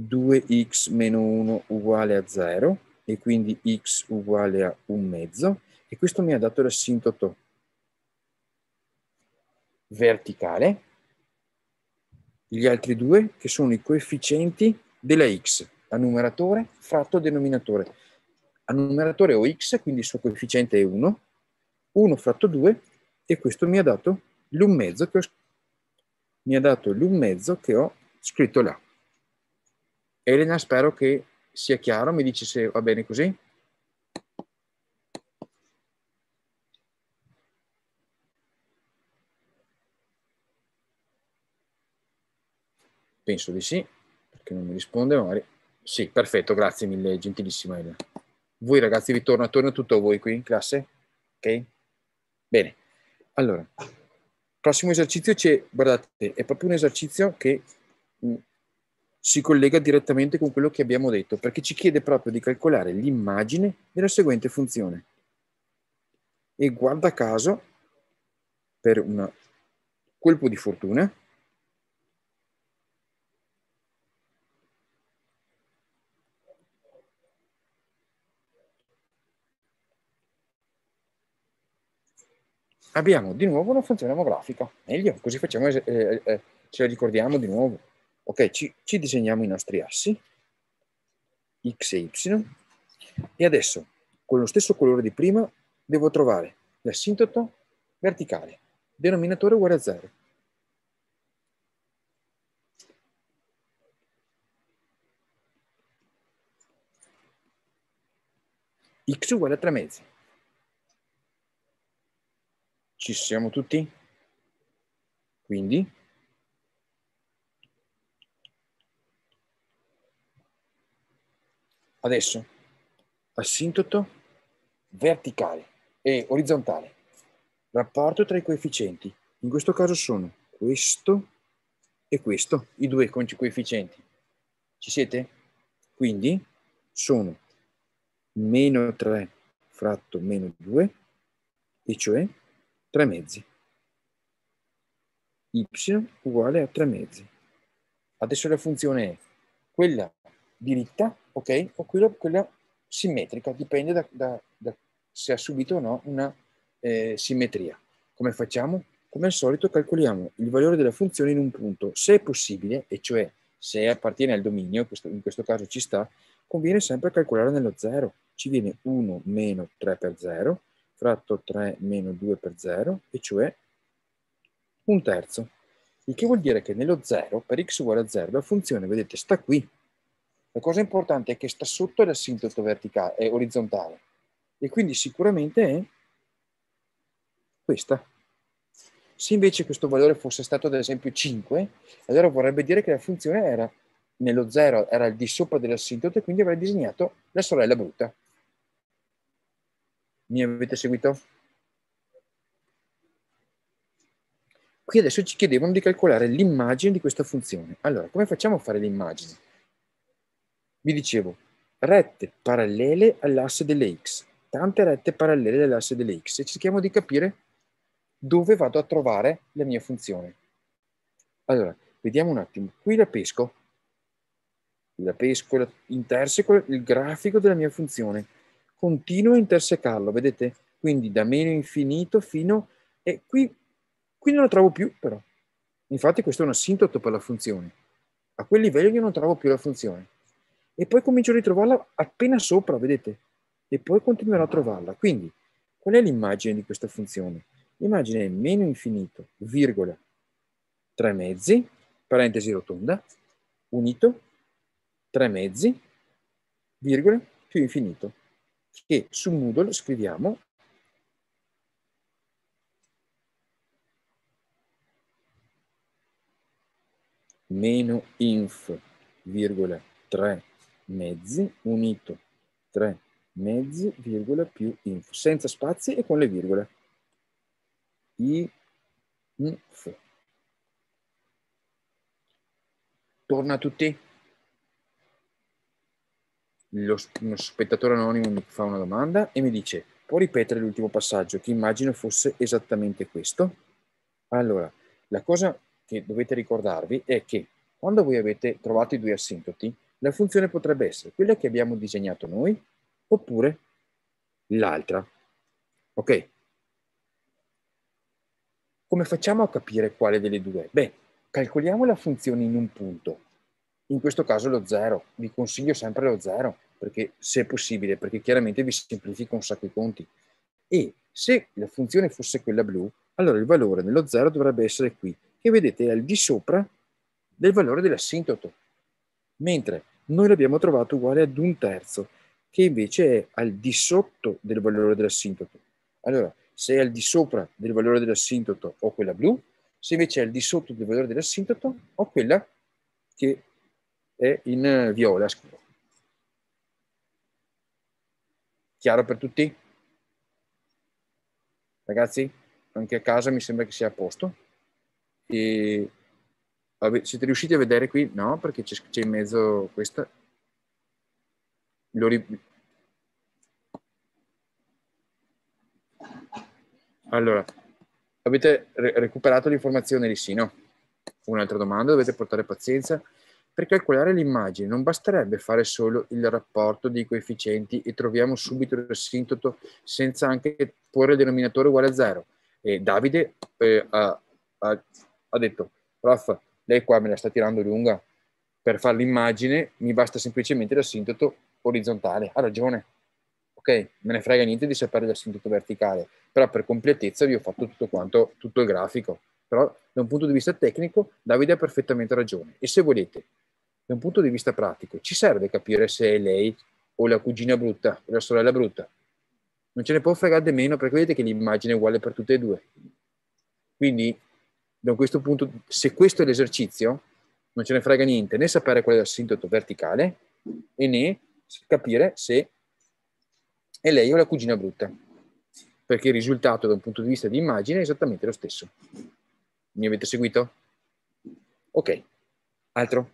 2x meno 1 uguale a 0, e quindi x uguale a 1 mezzo, e questo mi ha dato l'assintoto verticale, gli altri due che sono i coefficienti della x a numeratore fratto denominatore. A numeratore ho x, quindi il suo coefficiente è 1, 1 fratto 2 e questo mi ha dato l'un mezzo che ho, mi ha dato l'un mezzo che ho scritto là. Elena, spero che sia chiaro, mi dice se va bene così. Penso di sì, perché non mi risponde, magari sì, perfetto, grazie mille, gentilissima Elena. Voi ragazzi ritorno attorno a tutto a voi qui in classe? Ok? Bene. Allora, prossimo esercizio c'è, guardate, è proprio un esercizio che mh, mm, si collega direttamente con quello che abbiamo detto, perché ci chiede proprio di calcolare l'immagine della seguente funzione. E guarda caso, per un colpo di fortuna, abbiamo di nuovo una funzione demografica. Meglio, così facciamo, eh, eh, eh, ce la ricordiamo di nuovo. Ok, ci, ci disegniamo i nostri assi, x e y, e adesso con lo stesso colore di prima devo trovare l'assintoto verticale, denominatore uguale a zero. x uguale a 3 mezzi. Ci siamo tutti? Quindi? Adesso, asintoto verticale e orizzontale. Rapporto tra i coefficienti. In questo caso sono questo e questo, i due coefficienti. Ci siete? Quindi sono meno 3 fratto meno 2, e cioè 3 mezzi. Y uguale a 3 mezzi. Adesso la funzione è quella diritta, ok? O quella, quella simmetrica, dipende da, da, da, se ha subito o no una eh, simmetria. Come facciamo? Come al solito calcoliamo il valore della funzione in un punto, se è possibile, e cioè se appartiene al dominio, questo, in questo caso ci sta, conviene sempre calcolare nello 0. Ci viene 1 meno 3 per 0, fratto 3 meno 2 per 0, e cioè un terzo. Il che vuol dire che nello 0, per x uguale a 0, la funzione, vedete, sta qui. La cosa importante è che sta sotto l'assintoto verticale, è eh, orizzontale. E quindi sicuramente è questa. Se invece questo valore fosse stato ad esempio 5, allora vorrebbe dire che la funzione era nello 0, era al di sopra dell'assintoto e quindi avrei disegnato la sorella brutta. Mi avete seguito? Qui adesso ci chiedevano di calcolare l'immagine di questa funzione. Allora, come facciamo a fare l'immagine? Vi dicevo, rette parallele all'asse delle x, tante rette parallele all'asse delle x, e cerchiamo di capire dove vado a trovare la mia funzione. Allora, vediamo un attimo. Qui la pesco. La pesco, la interseco il grafico della mia funzione continua a intersecarlo, vedete? Quindi da meno infinito fino... E qui, qui non lo trovo più però. Infatti questo è un asintoto per la funzione. A quel livello io non trovo più la funzione. E poi comincio a ritrovarla appena sopra, vedete? E poi continuerò a trovarla. Quindi, qual è l'immagine di questa funzione? L'immagine è meno infinito, virgola, tre mezzi, parentesi rotonda, unito, tre mezzi, virgola, più infinito che su Moodle scriviamo meno inf, virgola, 3 mezzi, unito 3 mezzi, virgola, più inf, senza spazi e con le virgole. inf. Torna a tutti lo, uno spettatore anonimo mi fa una domanda e mi dice può ripetere l'ultimo passaggio che immagino fosse esattamente questo? Allora, la cosa che dovete ricordarvi è che quando voi avete trovato i due assintoti, la funzione potrebbe essere quella che abbiamo disegnato noi oppure l'altra. Ok? Come facciamo a capire quale delle due? Beh, calcoliamo la funzione in un punto in questo caso lo zero, vi consiglio sempre lo zero, perché se è possibile, perché chiaramente vi semplifica un sacco i conti. E se la funzione fosse quella blu, allora il valore nello zero dovrebbe essere qui, che vedete è al di sopra del valore dell'assintoto, mentre noi l'abbiamo trovato uguale ad un terzo, che invece è al di sotto del valore dell'assintoto. Allora, se è al di sopra del valore dell'assintoto ho quella blu, se invece è al di sotto del valore dell'assintoto ho quella che e in eh, viola Chiaro per tutti? Ragazzi, anche a casa mi sembra che sia a posto. E siete riusciti a vedere qui? No, perché c'è, in mezzo questa. Ri... Allora, avete re recuperato l'informazione lì? Sì, no? Un'altra domanda, dovete portare pazienza. Per calcolare l'immagine non basterebbe fare solo il rapporto dei coefficienti e troviamo subito il sintoto senza anche porre il denominatore uguale a zero. E Davide eh, ha, ha, ha, detto, prof, lei qua me la sta tirando lunga, per fare l'immagine mi basta semplicemente l'assintoto orizzontale. Ha ragione, ok? Me ne frega niente di sapere l'assintoto verticale, però per completezza vi ho fatto tutto quanto, tutto il grafico. Però da un punto di vista tecnico Davide ha perfettamente ragione. E se volete da un punto di vista pratico, ci serve capire se è lei o la cugina brutta o la sorella brutta. Non ce ne può fregare meno perché vedete che l'immagine è uguale per tutte e due. Quindi, da questo punto, se questo è l'esercizio, non ce ne frega niente né sapere qual è l'assintoto verticale e né capire se è lei o la cugina brutta. Perché il risultato da un punto di vista di immagine è esattamente lo stesso. Mi avete seguito? Ok. Altro?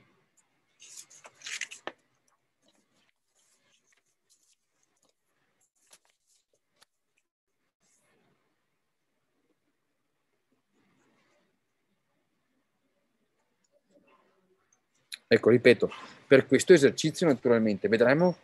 Ecco, ripeto, per questo esercizio naturalmente vedremo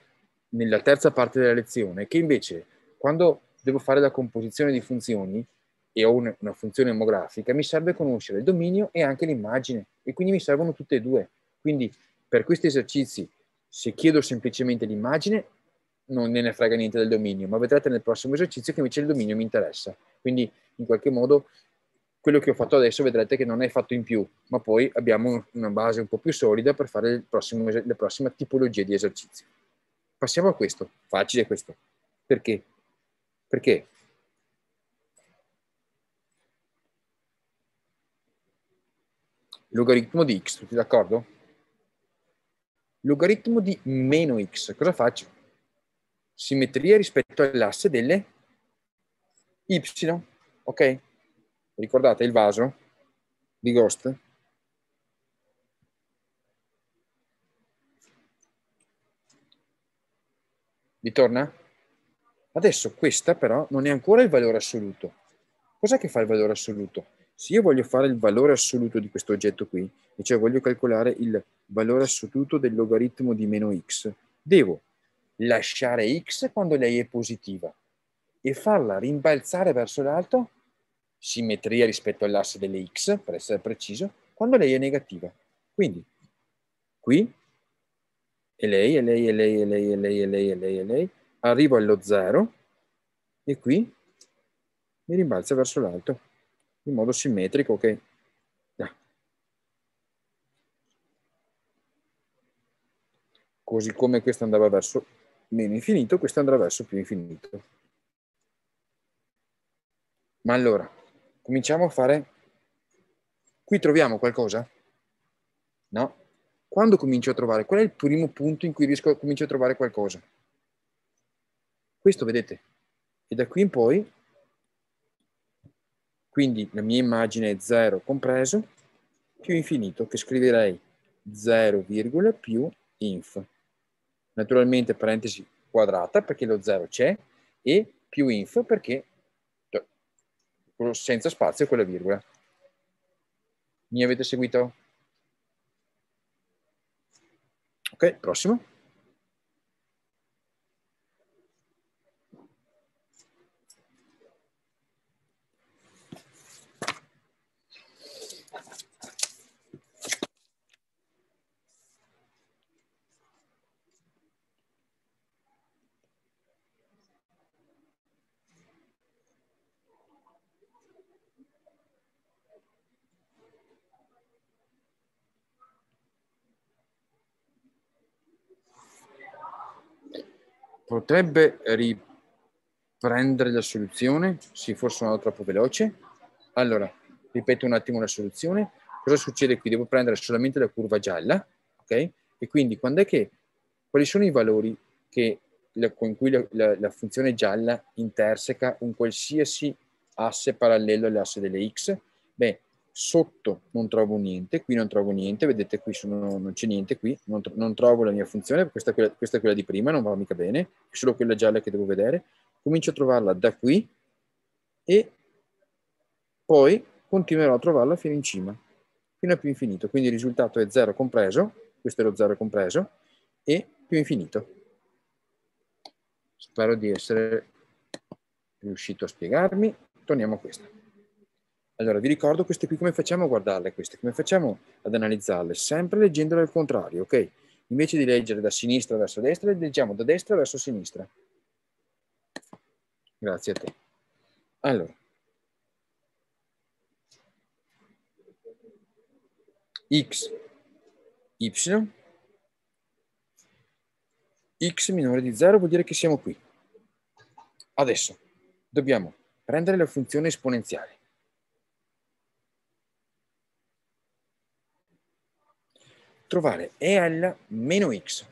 nella terza parte della lezione che invece quando devo fare la composizione di funzioni e ho una funzione omografica, mi serve conoscere il dominio e anche l'immagine e quindi mi servono tutte e due. Quindi per questi esercizi, se chiedo semplicemente l'immagine, non ne frega niente del dominio, ma vedrete nel prossimo esercizio che invece il dominio mi interessa. Quindi in qualche modo quello che ho fatto adesso vedrete che non è fatto in più, ma poi abbiamo una base un po' più solida per fare prossimo, la prossima tipologia di esercizio. Passiamo a questo, facile questo. Perché? Perché? Logaritmo di x, tutti d'accordo? Logaritmo di meno x, cosa faccio? Simmetria rispetto all'asse delle y, ok? Ricordate il vaso di Ghost? Vi torna? Adesso questa però non è ancora il valore assoluto. Cos'è che fa il valore assoluto? Se io voglio fare il valore assoluto di questo oggetto qui, e cioè voglio calcolare il valore assoluto del logaritmo di meno x, devo lasciare x quando lei è positiva e farla rimbalzare verso l'alto simmetria rispetto all'asse delle x, per essere preciso, quando lei è negativa. Quindi qui e lei, e lei, e lei, e lei, e lei, e lei, e lei, e lei, arrivo allo zero, e qui mi rimbalza verso l'alto in modo simmetrico, ok? Ah. Così come questo andava verso meno infinito, questo andrà verso più infinito. Ma allora, Cominciamo a fare... Qui troviamo qualcosa? No? Quando comincio a trovare? Qual è il primo punto in cui riesco a, cominciare a trovare qualcosa? Questo vedete. E da qui in poi, quindi la mia immagine è 0 compreso più infinito, che scriverei 0, più inf. Naturalmente parentesi quadrata perché lo 0 c'è e più inf perché senza spazio e quella virgola. Mi avete seguito? Ok, prossimo. potrebbe riprendere la soluzione, sì, forse sono troppo veloce. Allora, ripeto un attimo la soluzione. Cosa succede qui? Devo prendere solamente la curva gialla, ok? E quindi quando è che, quali sono i valori che, la, con cui la, la, la funzione gialla interseca un qualsiasi asse parallelo all'asse delle x? Beh, sotto non trovo niente, qui non trovo niente, vedete qui sono, non c'è niente qui, non, tro- non, trovo la mia funzione, questa è, quella, questa è quella di prima, non va mica bene, è solo quella gialla che devo vedere, comincio a trovarla da qui e poi continuerò a trovarla fino in cima, fino a più infinito, quindi il risultato è 0 compreso, questo è lo 0 compreso, e più infinito. Spero di essere riuscito a spiegarmi, torniamo a questo. Allora, vi ricordo queste qui come facciamo a guardarle, queste come facciamo ad analizzarle? Sempre leggendole al contrario, ok? Invece di leggere da sinistra verso destra, leggiamo da destra verso sinistra. Grazie a te. Allora. X, Y. X minore di 0 vuol dire che siamo qui. Adesso dobbiamo prendere la funzione esponenziale trovare EL meno X,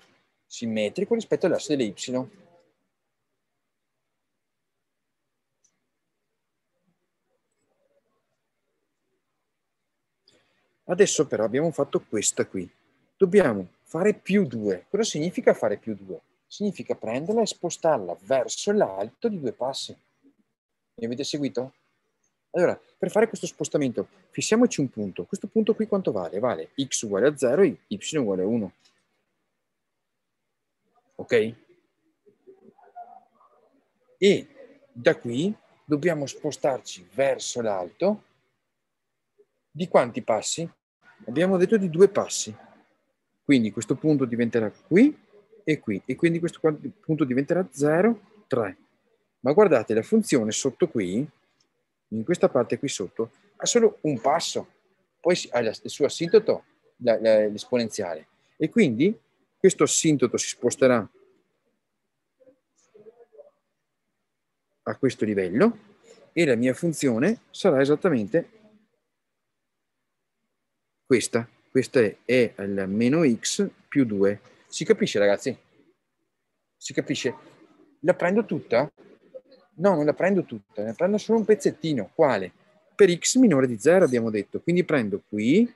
simmetrico rispetto all'asse delle Y. Adesso però abbiamo fatto questa qui. Dobbiamo fare più 2. Cosa significa fare più 2? Significa prenderla e spostarla verso l'alto di due passi. Mi avete seguito? Allora, per fare questo spostamento, fissiamoci un punto. Questo punto qui quanto vale? Vale x uguale a 0, y uguale a 1. Ok? E da qui dobbiamo spostarci verso l'alto di quanti passi? Abbiamo detto di due passi. Quindi questo punto diventerà qui e qui. E quindi questo punto diventerà 0, 3. Ma guardate, la funzione sotto qui in questa parte qui sotto ha solo un passo, poi ha il suo assintoto, l'esponenziale. E quindi questo assintoto si sposterà a questo livello e la mia funzione sarà esattamente questa. Questa è e al meno x più 2. Si capisce ragazzi? Si capisce? La prendo tutta? No, non la prendo tutta, ne prendo solo un pezzettino. Quale? Per x minore di 0 abbiamo detto. Quindi prendo qui,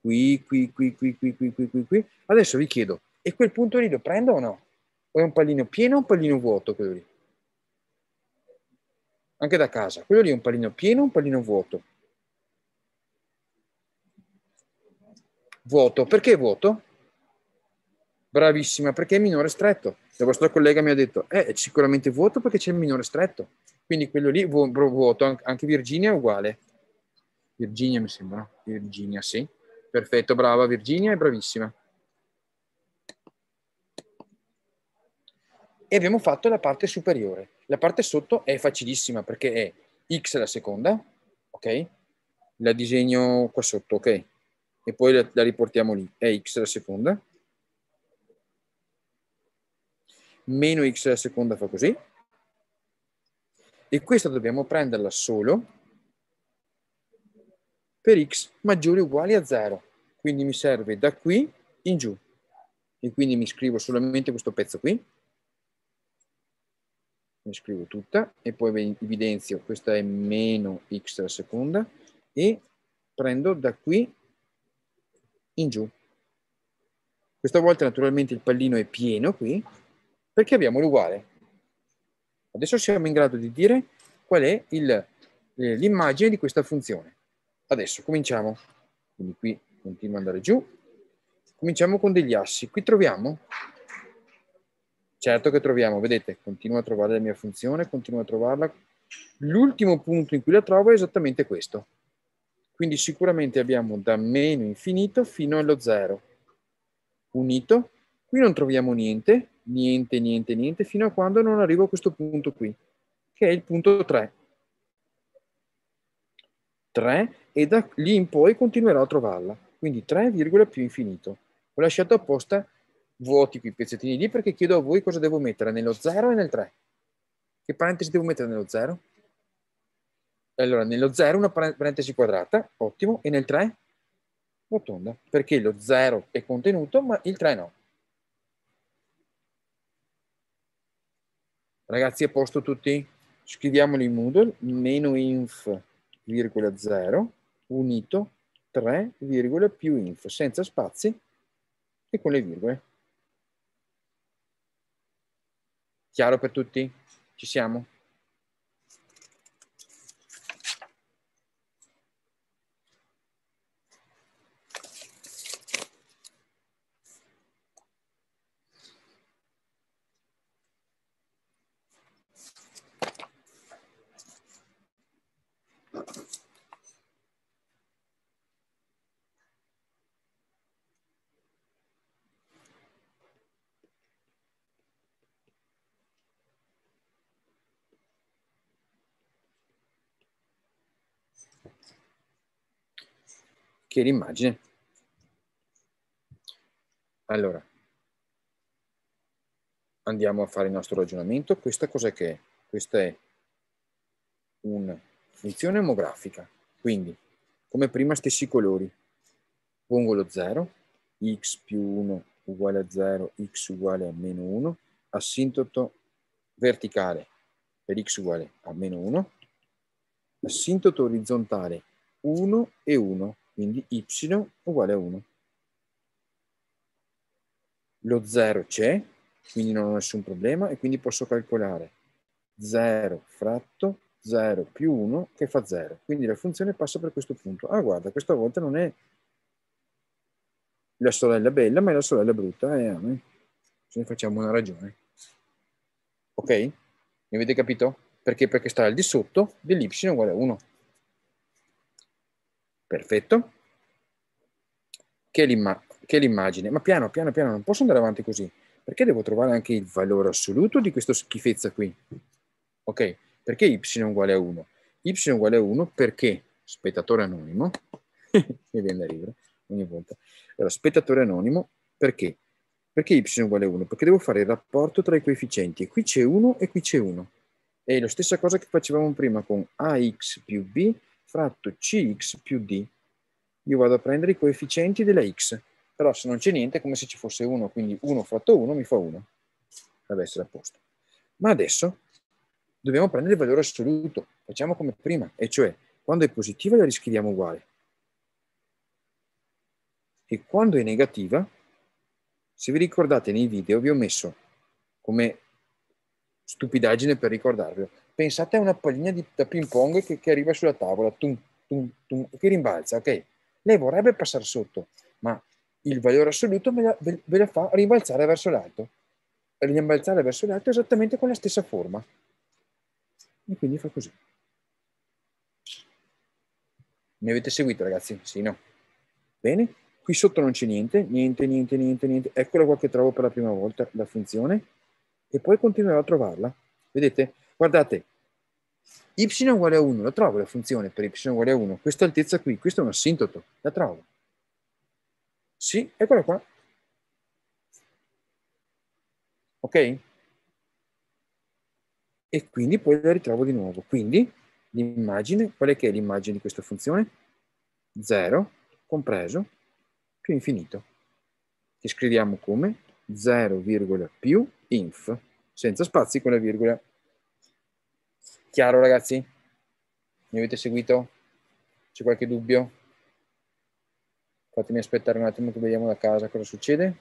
qui, qui, qui, qui, qui, qui, qui, qui, qui. Adesso vi chiedo, e quel punto lì lo prendo o no? O è un pallino pieno o un pallino vuoto quello lì? Anche da casa. Quello lì è un pallino pieno o un pallino vuoto? Vuoto. Perché vuoto? Bravissima, perché è minore stretto. La vostra collega mi ha detto, eh, è sicuramente vuoto perché c'è il minore stretto. Quindi quello lì vuoto, anche Virginia è uguale. Virginia mi sembra, Virginia sì. Perfetto, brava Virginia, è bravissima. E abbiamo fatto la parte superiore. La parte sotto è facilissima perché è x alla seconda, ok? La disegno qua sotto, ok? E poi la, la riportiamo lì, è x alla seconda meno x alla seconda fa così. E questa dobbiamo prenderla solo per x maggiore o uguale a 0. Quindi mi serve da qui in giù. E quindi mi scrivo solamente questo pezzo qui. Mi scrivo tutta e poi evidenzio questa è meno x alla seconda e prendo da qui in giù. Questa volta naturalmente il pallino è pieno qui, perché abbiamo l'uguale. Adesso siamo in grado di dire qual è eh, l'immagine di questa funzione. Adesso cominciamo, quindi qui continuo ad andare giù, cominciamo con degli assi. Qui troviamo? Certo che troviamo, vedete, continuo a trovare la mia funzione, continuo a trovarla. L'ultimo punto in cui la trovo è esattamente questo. Quindi sicuramente abbiamo da meno infinito fino allo zero. Unito, qui non troviamo niente, niente, niente, niente, fino a quando non arrivo a questo punto qui, che è il punto 3. 3 e da lì in poi continuerò a trovarla. Quindi 3, più infinito. Ho lasciato apposta vuoti qui, pezzettini lì, perché chiedo a voi cosa devo mettere nello 0 e nel 3. Che parentesi devo mettere nello 0? Allora, nello 0 una parentesi quadrata, ottimo, e nel 3 rotonda, perché lo 0 è contenuto, ma il 3 no. Ragazzi, a posto tutti? Scriviamoli in Moodle, meno inf, virgola 0, unito 3, virgola più inf, senza spazi e con le virgole. Chiaro per tutti? Ci siamo? scarichi l'immagine. Allora, andiamo a fare il nostro ragionamento. Questa cos'è che è? Questa è una funzione omografica. Quindi, come prima, stessi colori. Pongo lo 0, x più 1 uguale a 0, x uguale a meno 1, assintoto verticale per x uguale a meno 1, assintoto orizzontale 1 e 1 quindi y uguale a 1. Lo 0 c'è, quindi non ho nessun problema e quindi posso calcolare 0 fratto 0 più 1 che fa 0. Quindi la funzione passa per questo punto. Ah guarda, questa volta non è la sorella bella ma è la sorella brutta. Eh, eh. Ce eh. ne facciamo una ragione. Ok? Mi avete capito? Perché? Perché sta al di sotto dell'y uguale a 1. Perfetto. Che, l'imma- l'immagine. Ma piano, piano, piano, non posso andare avanti così. Perché devo trovare anche il valore assoluto di questa schifezza qui? Ok, perché y uguale a 1? y uguale a 1 perché spettatore anonimo, mi viene da ridere ogni volta, allora, spettatore anonimo perché? Perché y uguale a 1? Perché devo fare il rapporto tra i coefficienti. Qui c'è 1 e qui c'è 1. È la stessa cosa che facevamo prima con ax più b fratto cx più d. Io vado a prendere i coefficienti della x, però se non c'è niente è come se ci fosse 1, quindi 1 fratto 1 mi fa 1. Deve essere a posto. Ma adesso dobbiamo prendere il valore assoluto, facciamo come prima, e cioè quando è positiva la riscriviamo uguale e quando è negativa, se vi ricordate nei video vi ho messo come stupidaggine per ricordarvelo, pensate a una pallina di, da ping pong che, che arriva sulla tavola, tum, tum, tum, che rimbalza, ok? Lei vorrebbe passare sotto, ma il valore assoluto ve la, ve, ve la fa rimbalzare verso l'alto. Rimbalzare verso l'alto esattamente con la stessa forma. E quindi fa così. Mi avete seguito ragazzi? Sì, no? Bene? Qui sotto non c'è niente, niente, niente, niente, niente. Eccola qua che trovo per la prima volta la funzione e poi continuerò a trovarla. Vedete? Guardate, y uguale a 1, la trovo la funzione per y uguale a 1. Questa altezza qui, questo è un assintoto, la trovo. Sì, eccola qua. Ok? E quindi poi la ritrovo di nuovo. Quindi l'immagine, qual è che è l'immagine di questa funzione? 0 compreso più infinito. Che scriviamo come 0, più inf, senza spazi con la virgola Chiaro ragazzi? Mi avete seguito? C'è qualche dubbio? Fatemi aspettare un attimo che vediamo da casa cosa succede.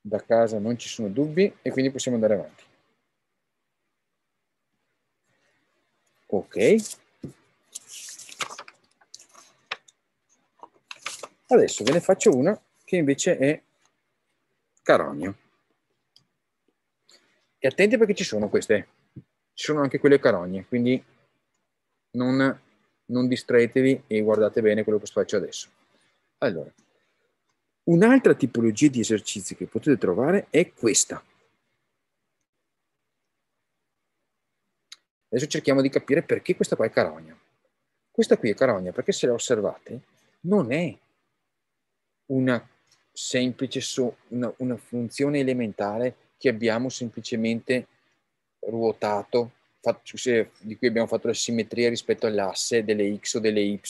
Da casa non ci sono dubbi e quindi possiamo andare avanti. Ok. Adesso ve ne faccio una che invece è Caronio. E attenti perché ci sono queste, ci sono anche quelle carogne, quindi non, non distraetevi e guardate bene quello che faccio adesso. Allora, un'altra tipologia di esercizi che potete trovare è questa. Adesso cerchiamo di capire perché questa qua è carogna. Questa qui è carogna perché se la osservate non è una semplice so, una, una funzione elementare che abbiamo semplicemente ruotato, fatto, cioè, di cui abbiamo fatto la simmetria rispetto all'asse delle x o delle y,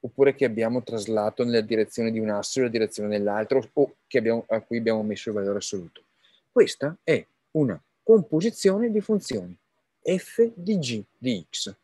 oppure che abbiamo traslato nella direzione di un asse o nella direzione dell'altro, o abbiamo, a cui abbiamo messo il valore assoluto. Questa è una composizione di funzioni f di g di x.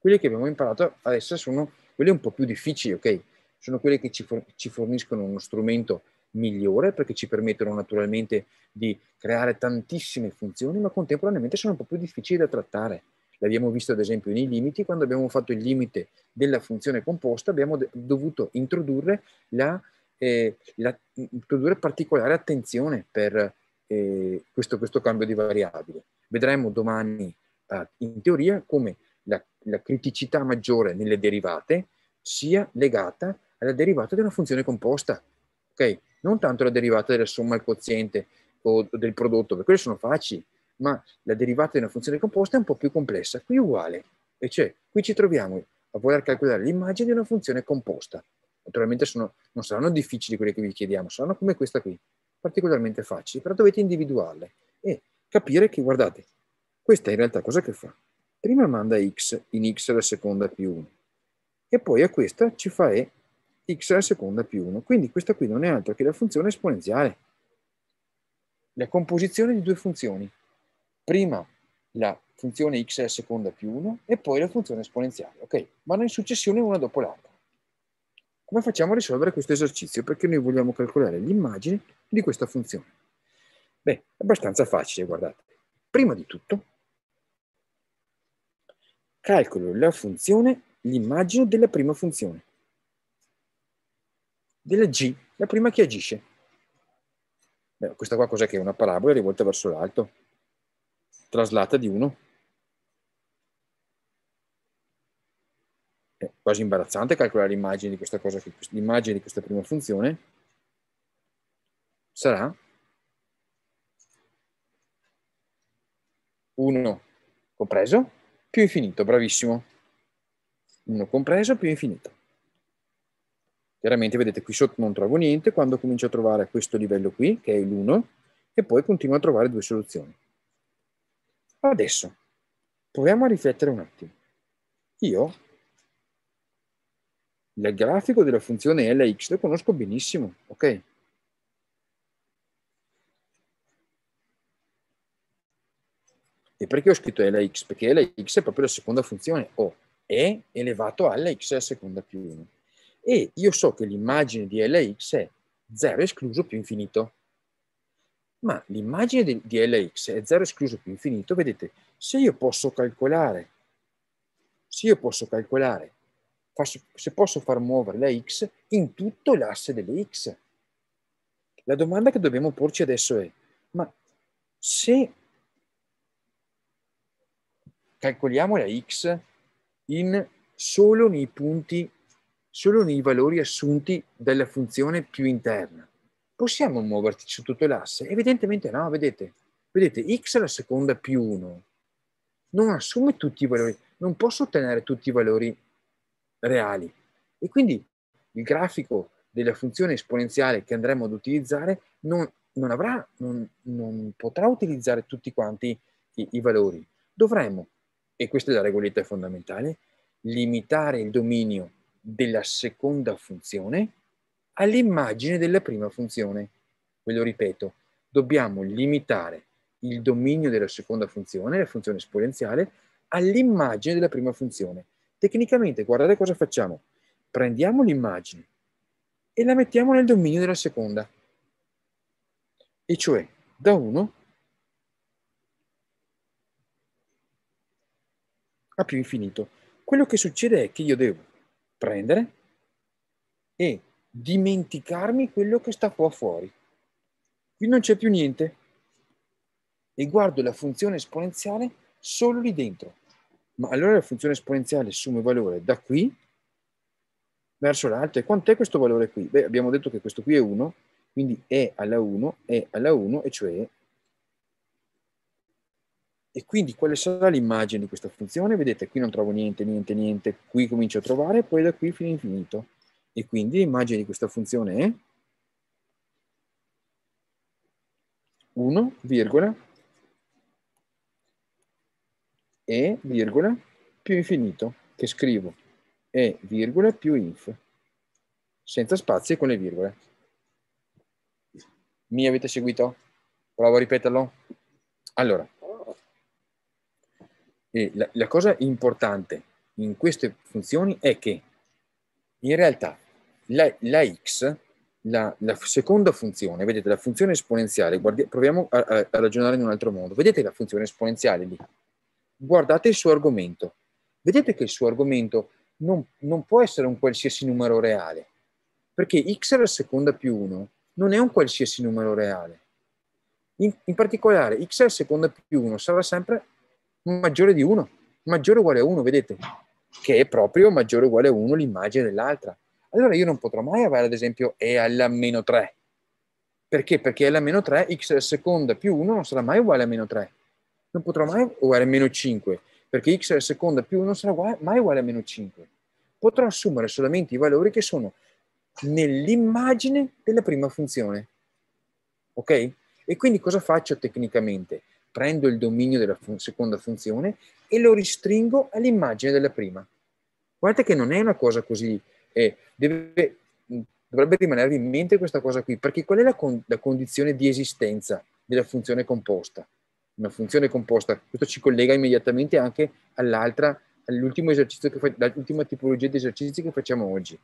Quelle che abbiamo imparato adesso sono quelle un po' più difficili, ok? Sono quelle che ci, for ci forniscono uno strumento migliore perché ci permettono naturalmente di creare tantissime funzioni, ma contemporaneamente sono un po' più difficili da trattare. L'abbiamo visto ad esempio nei limiti, quando abbiamo fatto il limite della funzione composta abbiamo dovuto introdurre, la, eh, la, introdurre particolare attenzione per eh, questo, questo, cambio di variabile. Vedremo domani eh, in teoria come la, la criticità maggiore nelle derivate sia legata alla derivata di una funzione composta. Okay? non tanto la derivata della somma al quoziente o del prodotto, perché quelle sono facili, ma la derivata di una funzione composta è un po' più complessa, qui è uguale, e cioè qui ci troviamo a voler calcolare l'immagine di una funzione composta. Naturalmente sono, non saranno difficili quelle che vi chiediamo, saranno come questa qui, particolarmente facili, però dovete individuarle e capire che, guardate, questa in realtà cosa che fa? Prima manda x in x alla seconda più 1 e poi a questa ci fa e x alla seconda più 1. Quindi questa qui non è altro che la funzione esponenziale. La composizione di due funzioni. Prima la funzione x alla seconda più 1 e poi la funzione esponenziale. Ok, vanno in successione una dopo l'altra. Come facciamo a risolvere questo esercizio? Perché noi vogliamo calcolare l'immagine di questa funzione. Beh, è abbastanza facile, guardate. Prima di tutto, calcolo la funzione, l'immagine della prima funzione della G, la prima che agisce. Beh, questa qua cos'è che è una parabola rivolta verso l'alto, traslata di 1. È quasi imbarazzante calcolare l'immagine di questa cosa, l'immagine di questa prima funzione sarà 1 compreso più infinito, bravissimo. 1 compreso più infinito. Chiaramente vedete qui sotto non trovo niente, quando comincio a trovare questo livello qui, che è l'1, e poi continuo a trovare due soluzioni. Adesso, proviamo a riflettere un attimo. Io il grafico della funzione Lx lo conosco benissimo, ok? E perché ho scritto Lx? Perché Lx è proprio la seconda funzione, O, E elevato alla x alla seconda più 1 e io so che l'immagine di LX è 0 escluso più infinito. Ma l'immagine di LX è 0 escluso più infinito, vedete, se io posso calcolare, se io posso calcolare, se posso far muovere la X in tutto l'asse delle X. La domanda che dobbiamo porci adesso è, ma se calcoliamo la X in solo nei punti solo nei valori assunti dalla funzione più interna. Possiamo muoverci su tutto l'asse? Evidentemente no, vedete. Vedete, x alla seconda più 1 non assume tutti i valori, non posso ottenere tutti i valori reali. E quindi il grafico della funzione esponenziale che andremo ad utilizzare non, non, avrà, non, non potrà utilizzare tutti quanti i, i valori. Dovremmo, e questa è la regoletta fondamentale, limitare il dominio della seconda funzione all'immagine della prima funzione. Ve lo ripeto, dobbiamo limitare il dominio della seconda funzione, la funzione esponenziale, all'immagine della prima funzione. Tecnicamente, guardate cosa facciamo. Prendiamo l'immagine e la mettiamo nel dominio della seconda. E cioè, da 1 a più infinito. Quello che succede è che io devo prendere e dimenticarmi quello che sta qua fuori. Qui non c'è più niente e guardo la funzione esponenziale solo lì dentro. Ma allora la funzione esponenziale assume valore da qui verso l'alto. E quant'è questo valore qui? Beh, abbiamo detto che questo qui è 1, quindi è alla 1, è alla 1, e cioè e quindi quale sarà l'immagine di questa funzione? Vedete, qui non trovo niente, niente, niente, qui comincio a trovare, poi da qui fino all'infinito. E quindi l'immagine di questa funzione è 1, virgola, e, virgola, più infinito, che scrivo e, virgola, più inf, senza spazi e con le virgole. Mi avete seguito? Provo a ripeterlo? Allora, e la, la cosa importante in queste funzioni è che in realtà la, la x, la, la, seconda funzione, vedete la funzione esponenziale, guardi, proviamo a, a, a, ragionare in un altro modo, vedete la funzione esponenziale lì, guardate il suo argomento, vedete che il suo argomento non, non può essere un qualsiasi numero reale, perché x alla seconda più 1 non è un qualsiasi numero reale. In, in particolare x alla seconda più 1 sarà sempre maggiore di 1, maggiore uguale a 1, vedete, che è proprio maggiore uguale a 1 l'immagine dell'altra. Allora io non potrò mai avere ad esempio e alla meno 3. Perché? Perché l alla meno 3, x alla seconda più 1 non sarà mai uguale a meno 3. Non potrò mai uguale a meno 5, perché x alla seconda più 1 non sarà uguale, mai uguale a meno 5. Potrò assumere solamente i valori che sono nell'immagine della prima funzione. Ok? E quindi cosa faccio tecnicamente? prendo il dominio della fun- seconda funzione e lo restringo all'immagine della prima. Guardate che non è una cosa così, eh, deve, mm, dovrebbe rimanervi in mente questa cosa qui, perché qual è la, con- la condizione di esistenza della funzione composta? Una funzione composta, questo ci collega immediatamente anche all'altra all'ultimo esercizio tipologia di esercizi che facciamo oggi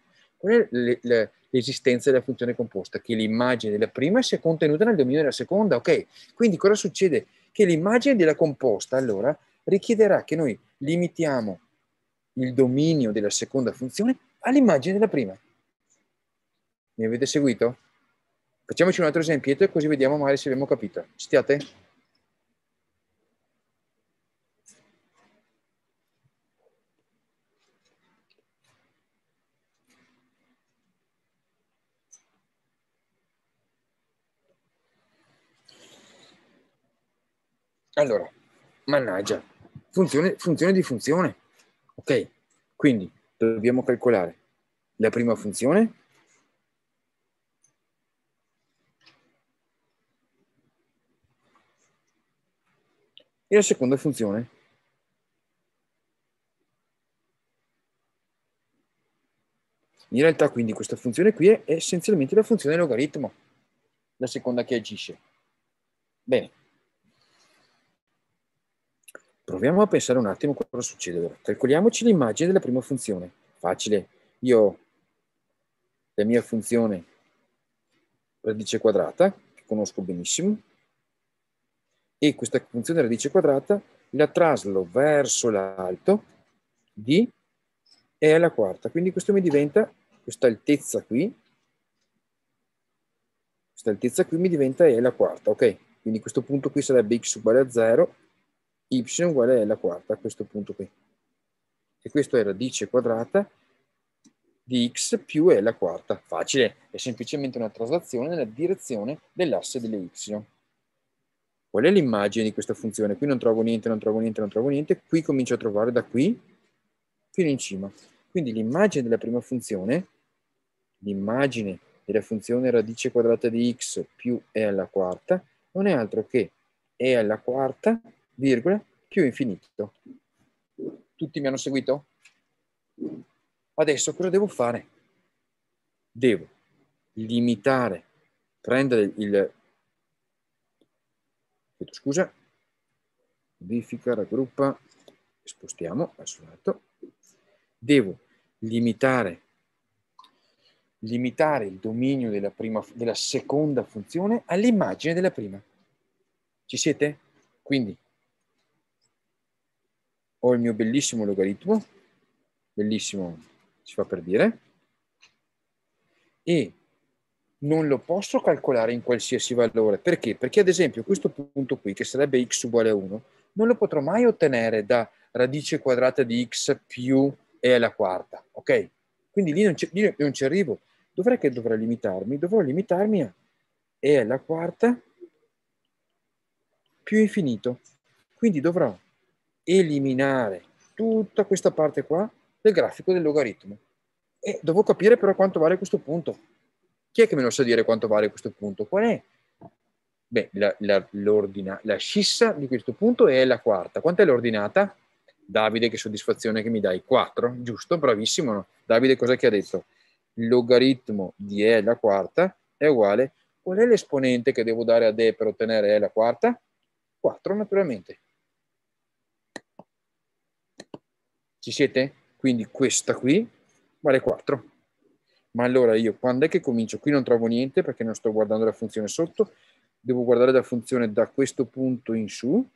l'esistenza della funzione composta, che l'immagine della prima sia contenuta nel dominio della seconda, ok? Quindi cosa succede? Che l'immagine della composta allora richiederà che noi limitiamo il dominio della seconda funzione all'immagine della prima. Mi avete seguito? Facciamoci un altro esempio e così vediamo magari se abbiamo capito. Stiate? Allora, mannaggia, funzione, funzione di funzione. Ok, quindi dobbiamo calcolare la prima funzione e la seconda funzione. In realtà quindi questa funzione qui è essenzialmente la funzione logaritmo, la seconda che agisce. Bene. Proviamo a pensare un attimo cosa succede ora. Calcoliamoci l'immagine della prima funzione. Facile. Io ho la mia funzione radice quadrata, che conosco benissimo, e questa funzione radice quadrata la traslo verso l'alto di e alla quarta. Quindi questo mi diventa, questa altezza qui, questa altezza qui mi diventa e alla quarta, ok? Quindi questo punto qui sarebbe x uguale a 0 y uguale alla quarta a questo punto qui. E questo è radice quadrata di x più L alla quarta. Facile, è semplicemente una traslazione nella direzione dell'asse delle y. Qual è l'immagine di questa funzione? Qui non trovo niente, non trovo niente, non trovo niente. Qui comincio a trovare da qui fino in cima. Quindi l'immagine della prima funzione, l'immagine della funzione radice quadrata di x più e alla quarta, non è altro che e alla quarta virgola, più infinito. Tutti mi hanno seguito? Adesso cosa devo fare? Devo limitare, prendere il... Scusa, modifica, raggruppa, spostiamo, assolato. Devo limitare, limitare il dominio della, prima, della seconda funzione all'immagine della prima. Ci siete? Quindi ho il mio bellissimo logaritmo, bellissimo si fa per dire, e non lo posso calcolare in qualsiasi valore. Perché? Perché ad esempio questo punto qui, che sarebbe x uguale a 1, non lo potrò mai ottenere da radice quadrata di x più e alla quarta, ok? Quindi lì non, lì non ci arrivo. Dovrei che dovrei limitarmi? Dovrò limitarmi a e alla quarta più infinito. Quindi dovrò eliminare tutta questa parte qua del grafico del logaritmo. E devo capire però quanto vale questo punto. Chi è che me lo sa dire quanto vale questo punto? Qual è? Beh, la, la, la scissa di questo punto è la quarta. Quanto è l'ordinata? Davide, che soddisfazione che mi dai? 4, giusto? Bravissimo. No? Davide cosa che ha detto? Logaritmo di E alla quarta è uguale. Qual è l'esponente che devo dare ad E per ottenere E alla quarta? 4, naturalmente. Ci siete? Quindi questa qui vale 4. Ma allora io quando è che comincio? Qui non trovo niente perché non sto guardando la funzione sotto. Devo guardare la funzione da questo punto in su.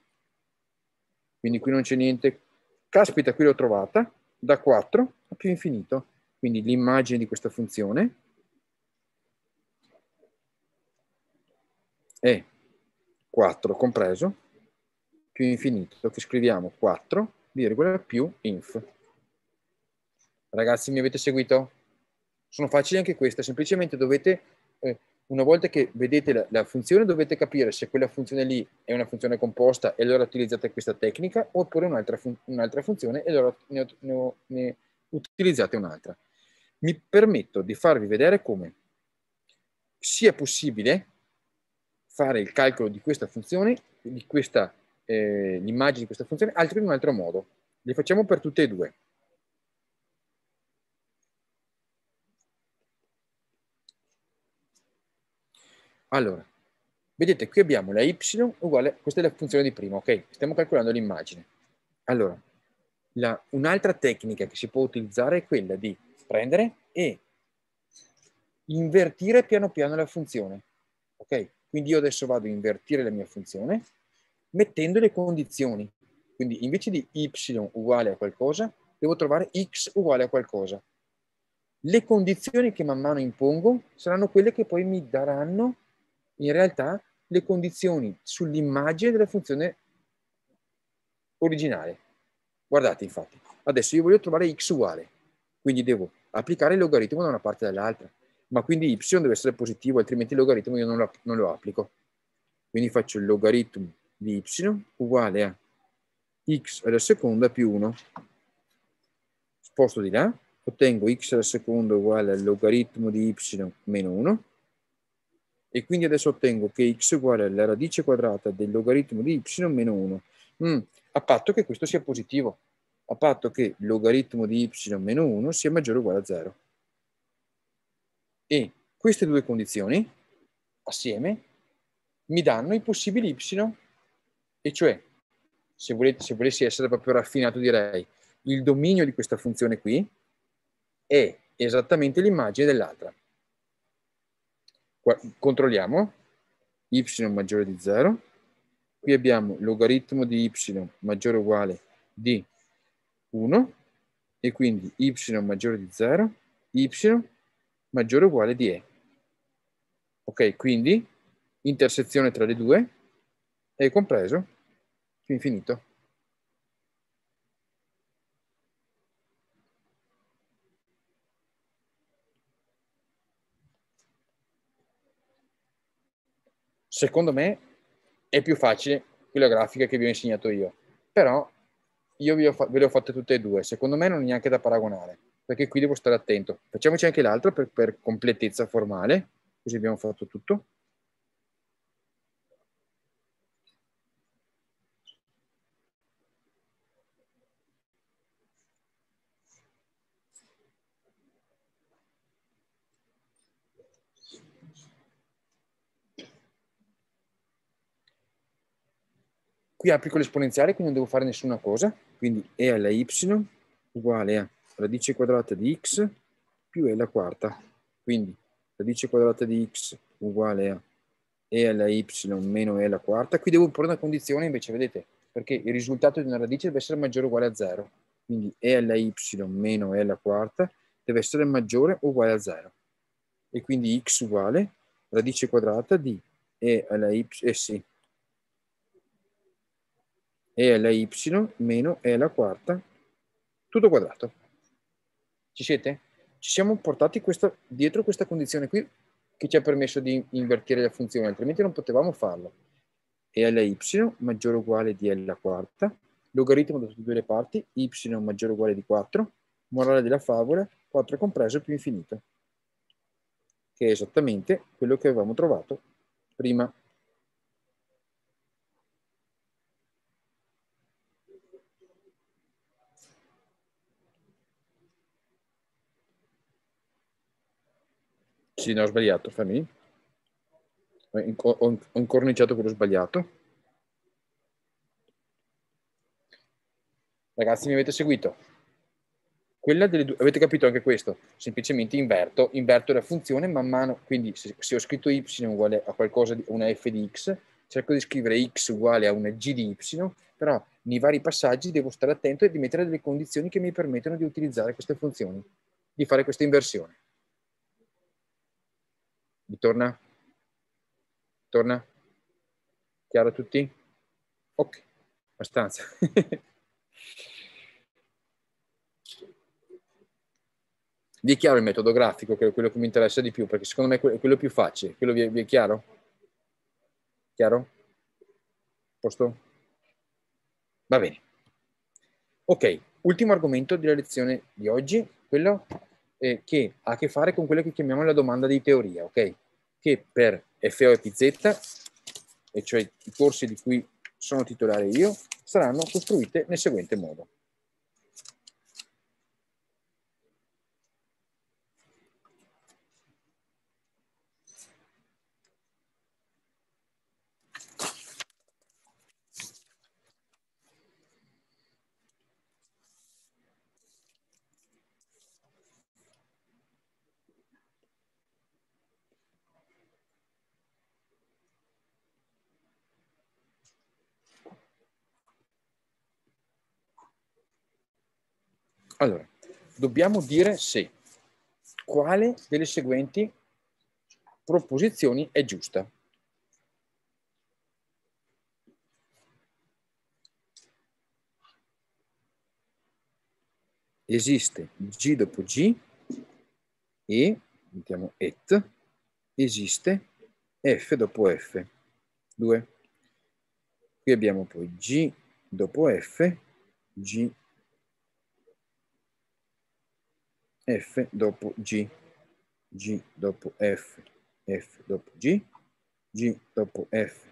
Quindi qui non c'è niente. Caspita, qui l'ho trovata. Da 4 a più infinito. Quindi l'immagine di questa funzione è 4 compreso più infinito che scriviamo 4 virgola più inf. Ragazzi mi avete seguito? Sono facili anche queste, semplicemente dovete, eh, una volta che vedete la, la, funzione, dovete capire se quella funzione lì è una funzione composta e allora utilizzate questa tecnica, oppure un'altra, fun un funzione e allora ne, ne, ne utilizzate un'altra. Mi permetto di farvi vedere come sia possibile fare il calcolo di questa funzione, di questa eh, l'immagine di questa funzione, altri in un altro modo. Li facciamo per tutte e due. Allora, vedete qui abbiamo la y uguale, questa è la funzione di prima, ok? Stiamo calcolando l'immagine. Allora, un'altra tecnica che si può utilizzare è quella di prendere e invertire piano piano la funzione, ok? Quindi io adesso vado a invertire la mia funzione mettendo le condizioni. Quindi invece di y uguale a qualcosa, devo trovare x uguale a qualcosa. Le condizioni che man mano impongo saranno quelle che poi mi daranno in realtà le condizioni sull'immagine della funzione originale. Guardate infatti, adesso io voglio trovare x uguale, quindi devo applicare il logaritmo da una parte e dall'altra, ma quindi y deve essere positivo, altrimenti il logaritmo io non lo, non lo applico. Quindi faccio il logaritmo di y uguale a x alla seconda più 1. Sposto di là, ottengo x alla seconda uguale al logaritmo di y meno 1 e quindi adesso ottengo che x uguale alla radice quadrata del logaritmo di y meno 1 mm, a patto che questo sia positivo a patto che logaritmo di y meno 1 sia maggiore o uguale a 0 e queste due condizioni assieme mi danno i possibili y e cioè, se, volete, se volessi essere proprio raffinato, direi il dominio di questa funzione qui è esattamente l'immagine dell'altra. Controlliamo y maggiore di 0. Qui abbiamo logaritmo di y maggiore o uguale di 1 e quindi y maggiore di 0, y maggiore o uguale di e. Ok, quindi intersezione tra le due, e compreso? Più infinito? Secondo me è più facile quella grafica che vi ho insegnato io, però io ve, ho, ve le ho fatte tutte e due, secondo me non è neanche da paragonare, perché qui devo stare attento. Facciamoci anche l'altra per, per completezza formale, così abbiamo fatto tutto. qui applico l'esponenziale, quindi non devo fare nessuna cosa, quindi e alla y uguale a radice quadrata di x più e alla quarta, quindi radice quadrata di x uguale a e alla y meno e alla quarta, qui devo porre una condizione invece, vedete, perché il risultato di una radice deve essere maggiore o uguale a 0, quindi e alla y meno e alla quarta deve essere maggiore o uguale a 0, e quindi x uguale radice quadrata di e alla y, eh sì, e alla y meno e alla quarta, tutto quadrato. Ci siete? Ci siamo portati questa, dietro questa condizione qui che ci ha permesso di invertire la funzione, altrimenti non potevamo farlo. E alla y maggiore o uguale di L alla quarta, logaritmo da tutte e due le parti, y maggiore o uguale di 4, morale della favola, 4 compreso più infinito, che è esattamente quello che avevamo trovato prima. Sì, no, ho sbagliato, fammi. Ho incorniciato quello sbagliato. Ragazzi, mi avete seguito? Quella delle due, avete capito anche questo? Semplicemente inverto, inverto la funzione man mano, quindi se, se ho scritto y uguale a qualcosa, di, una f di x, cerco di scrivere x uguale a una g di y, però nei vari passaggi devo stare attento e di mettere delle condizioni che mi permettono di utilizzare queste funzioni, di fare questa inversione. Ritorna? Torna? Chiaro a tutti? Ok, abbastanza. vi è chiaro il metodo grafico, che è quello che mi interessa di più, perché secondo me è quello più facile. Quello vi è, vi è chiaro? Chiaro? Posto? Va bene. Ok, ultimo argomento della lezione di oggi, quello eh, che ha a che fare con quella che chiamiamo la domanda di teoria, ok? Che per FO e PZ, e cioè i corsi di cui sono titolare io, saranno costruite nel seguente modo. dobbiamo dire se quale delle seguenti proposizioni è giusta. Esiste G dopo G e, mettiamo et, esiste F dopo F. 2. Qui abbiamo poi G dopo F, G F dopo G, G dopo F, F dopo G, G dopo F,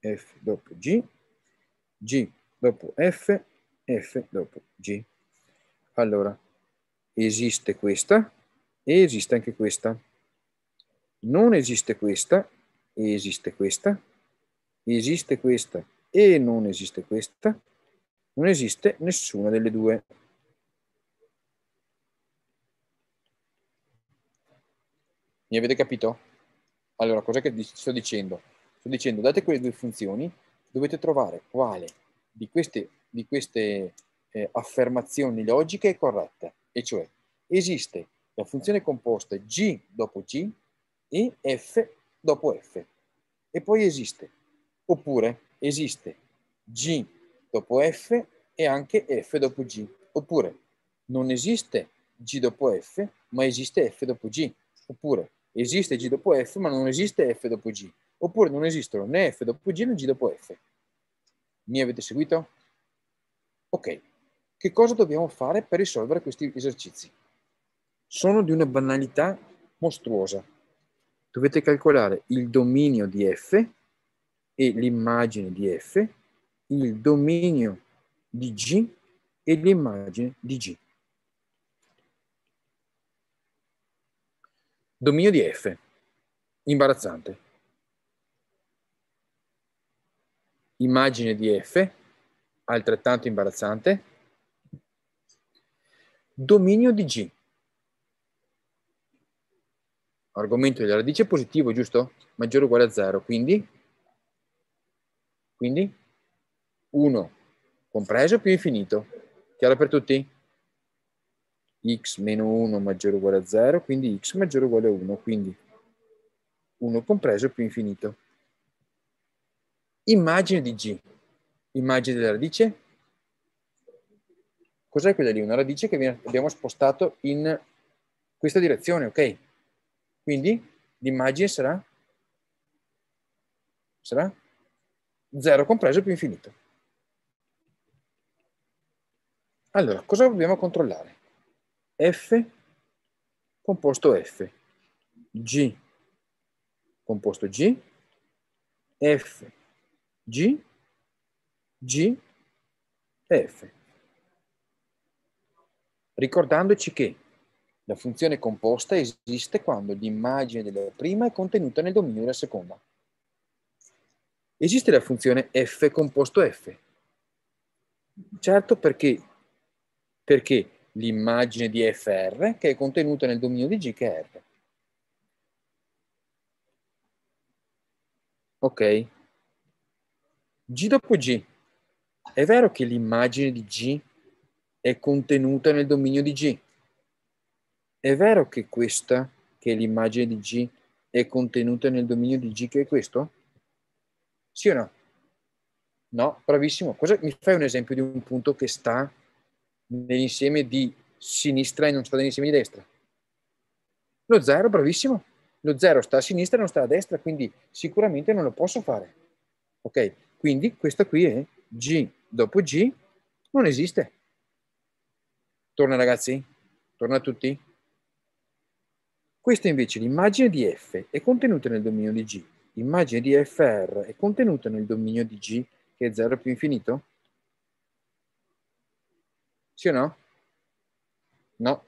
F dopo G, G dopo F, F dopo G. Allora, esiste questa e esiste anche questa. Non esiste questa e esiste questa. Esiste questa e non esiste questa. Non esiste nessuna delle due. Mi avete capito? Allora, cos'è che sto dicendo? Sto dicendo, date quelle due funzioni, dovete trovare quale di queste, di queste eh, affermazioni logiche è corretta, e cioè esiste la funzione composta g dopo g e f dopo f, e poi esiste, oppure esiste g dopo f e anche f dopo g, oppure non esiste g dopo f, ma esiste f dopo g, oppure esiste G dopo F, ma non esiste F dopo G, oppure non esistono né F dopo G né G dopo F. Mi avete seguito? Ok, che cosa dobbiamo fare per risolvere questi esercizi? Sono di una banalità mostruosa. Dovete calcolare il dominio di F e l'immagine di F, il dominio di G e l'immagine di G. Dominio di F. Imbarazzante. Immagine di F. Altrettanto imbarazzante. Dominio di G. Argomento della radice positivo, giusto? Maggiore o uguale a 0. Quindi? Quindi? 1 compreso più infinito. Chiaro per tutti? x meno 1 maggiore o uguale a 0, quindi x maggiore o uguale a 1, quindi 1 compreso più infinito. Immagine di g. Immagine della radice? Cos'è quella lì? Una radice che abbiamo spostato in questa direzione, ok? Quindi l'immagine sarà? Sarà 0 compreso più infinito. Allora, cosa dobbiamo controllare? F, composto F, G, composto G, F, G, G F. Ricordandoci che la funzione composta esiste quando l'immagine della prima è contenuta nel dominio della seconda. Esiste la funzione f composto f. Certo perché, perché l'immagine di FR che è contenuta nel dominio di G che è R. Ok? G dopo G. È vero che l'immagine di G è contenuta nel dominio di G. È vero che questa, che è l'immagine di G, è contenuta nel dominio di G che è questo? Sì o no? No, bravissimo. Cosa, mi fai un esempio di un punto che sta nell'insieme di sinistra e non sta nell'insieme di destra. Lo 0, bravissimo. Lo 0 sta a sinistra e non sta a destra, quindi sicuramente non lo posso fare. Ok? Quindi questa qui è G dopo G non esiste. Torna ragazzi? Torna a tutti? Questa invece l'immagine di F è contenuta nel dominio di G. L'immagine di FR è contenuta nel dominio di G che è 0 più infinito? Sì o no? No.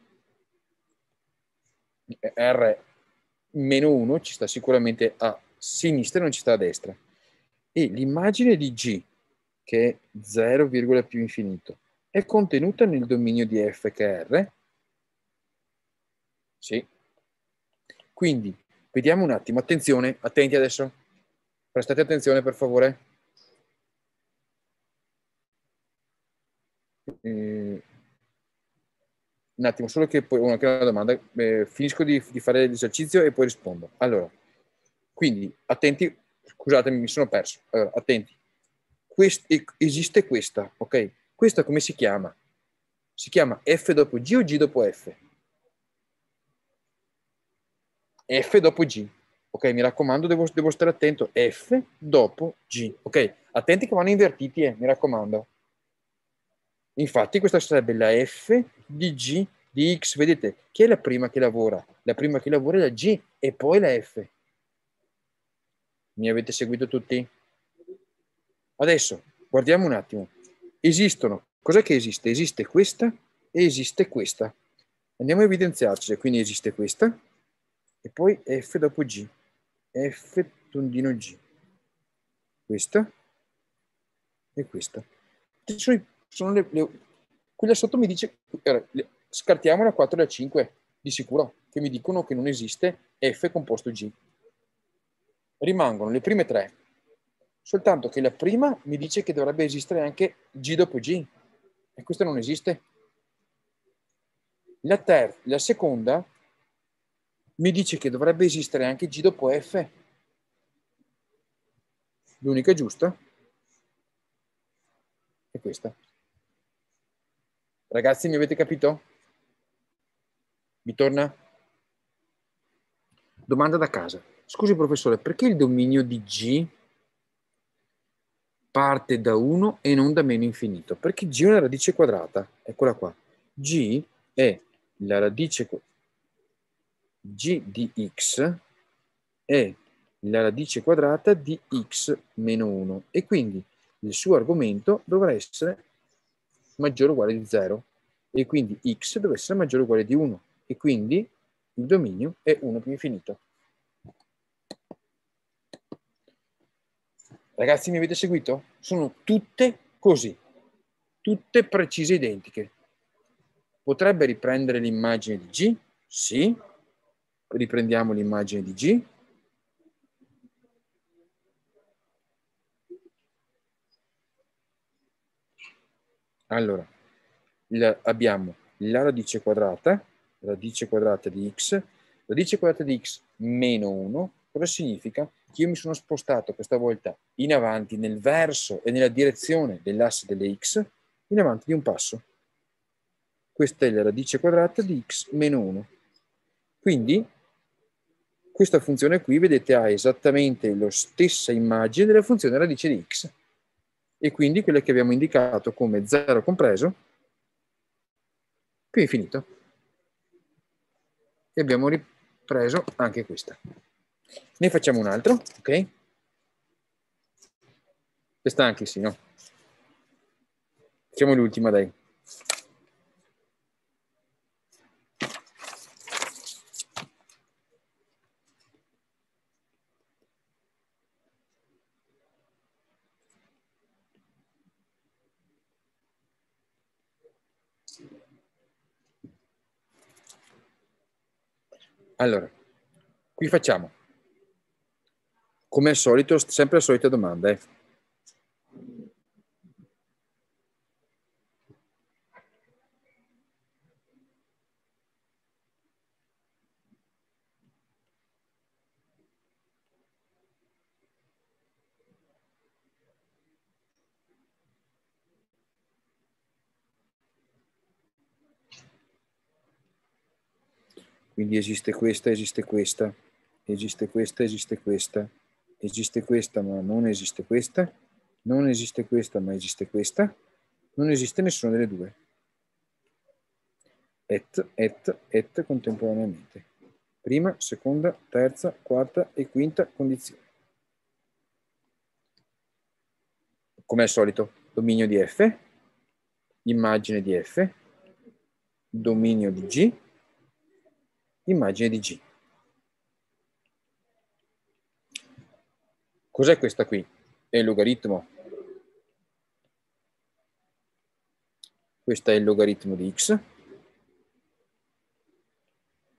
R meno 1 ci sta sicuramente a sinistra, non ci sta a destra. E l'immagine di G, che è 0, più infinito, è contenuta nel dominio di F che è R? Sì. Quindi, vediamo un attimo, attenzione, attenti adesso, prestate attenzione per favore. Mm. Un attimo, solo che poi una, una domanda, eh, finisco di, di, fare l'esercizio e poi rispondo. Allora, quindi attenti, scusatemi, mi sono perso. Allora, attenti. Quest, esiste questa, ok? Questa come si chiama? Si chiama F dopo G o G dopo F? F dopo G. Ok, mi raccomando, devo, devo stare attento. F dopo G. Ok, attenti che vanno invertiti, eh, mi raccomando. Infatti questa sarebbe la F di G di X. Vedete, chi è la prima che lavora? La prima che lavora è la G e poi la F. Mi avete seguito tutti? Adesso guardiamo un attimo. Esistono. Cos'è che esiste? Esiste questa e esiste questa. Andiamo a evidenziarci. Quindi esiste questa e poi F dopo G. F tondino G. Questa e questa. Ci sono i sono le, le, quella sotto mi dice, eh, scartiamo la 4 e la 5 di sicuro, che mi dicono che non esiste F composto G. Rimangono le prime tre, soltanto che la prima mi dice che dovrebbe esistere anche G dopo G, e questa non esiste. La, terza, la seconda mi dice che dovrebbe esistere anche G dopo F. L'unica giusta è questa. Ragazzi, mi avete capito? Mi torna? Domanda da casa. Scusi professore, perché il dominio di G parte da 1 e non da meno infinito? Perché G è una radice quadrata. Eccola qua. G è la radice G di X è la radice quadrata di X meno 1 e quindi il suo argomento dovrà essere maggiore o uguale di 0 e quindi x deve essere maggiore o uguale di 1 e quindi il dominio è 1 più infinito. Ragazzi mi avete seguito? Sono tutte così, tutte precise identiche. Potrebbe riprendere l'immagine di G? Sì. Riprendiamo l'immagine di G Allora, abbiamo la radice quadrata, radice quadrata di x, radice quadrata di x meno 1, cosa significa? Che io mi sono spostato questa volta in avanti, nel verso e nella direzione dell'asse delle x, in avanti di un passo. Questa è la radice quadrata di x meno 1. Quindi questa funzione qui, vedete, ha esattamente la stessa immagine della funzione radice di x e quindi quelle che abbiamo indicato come 0 compreso più infinito. E abbiamo ripreso anche questa. Ne facciamo un altro, ok? Sta anche sì, no? Facciamo l'ultima, dai. Allora, qui facciamo, come al solito, sempre la solita domanda. Eh? Quindi esiste questa, esiste questa, esiste questa, esiste questa, esiste questa, ma non esiste questa, non esiste questa, ma esiste questa, non esiste nessuna delle due. Et, et, et contemporaneamente. Prima, seconda, terza, quarta e quinta condizione. Come al solito, dominio di F, immagine di F, dominio di G, immagine di G. Cos'è questa qui? È il logaritmo. Questo è il logaritmo di x,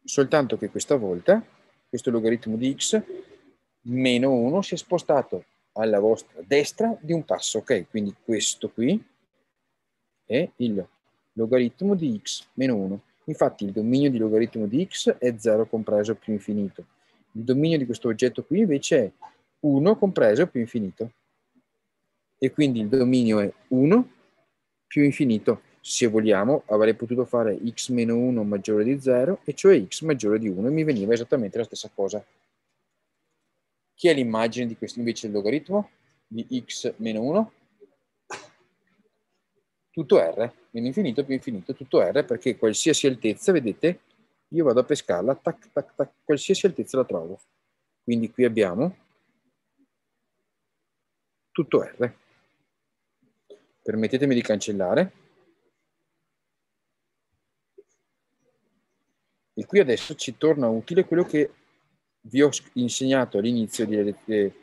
soltanto che questa volta questo logaritmo di x meno 1 si è spostato alla vostra destra di un passo, ok? Quindi questo qui è il logaritmo di x meno 1. Infatti il dominio di logaritmo di x è 0 compreso più infinito. Il dominio di questo oggetto qui invece è 1 compreso più infinito. E quindi il dominio è 1 più infinito. Se vogliamo avrei potuto fare x meno 1 maggiore di 0 e cioè x maggiore di 1 e mi veniva esattamente la stessa cosa. Chi è l'immagine di questo invece il logaritmo di x meno 1? tutto R, nell'infinito più infinito, tutto R, perché qualsiasi altezza, vedete, io vado a pescarla, tac, tac, tac, qualsiasi altezza la trovo. Quindi qui abbiamo tutto R. Permettetemi di cancellare. E qui adesso ci torna utile quello che vi ho insegnato all'inizio, eh,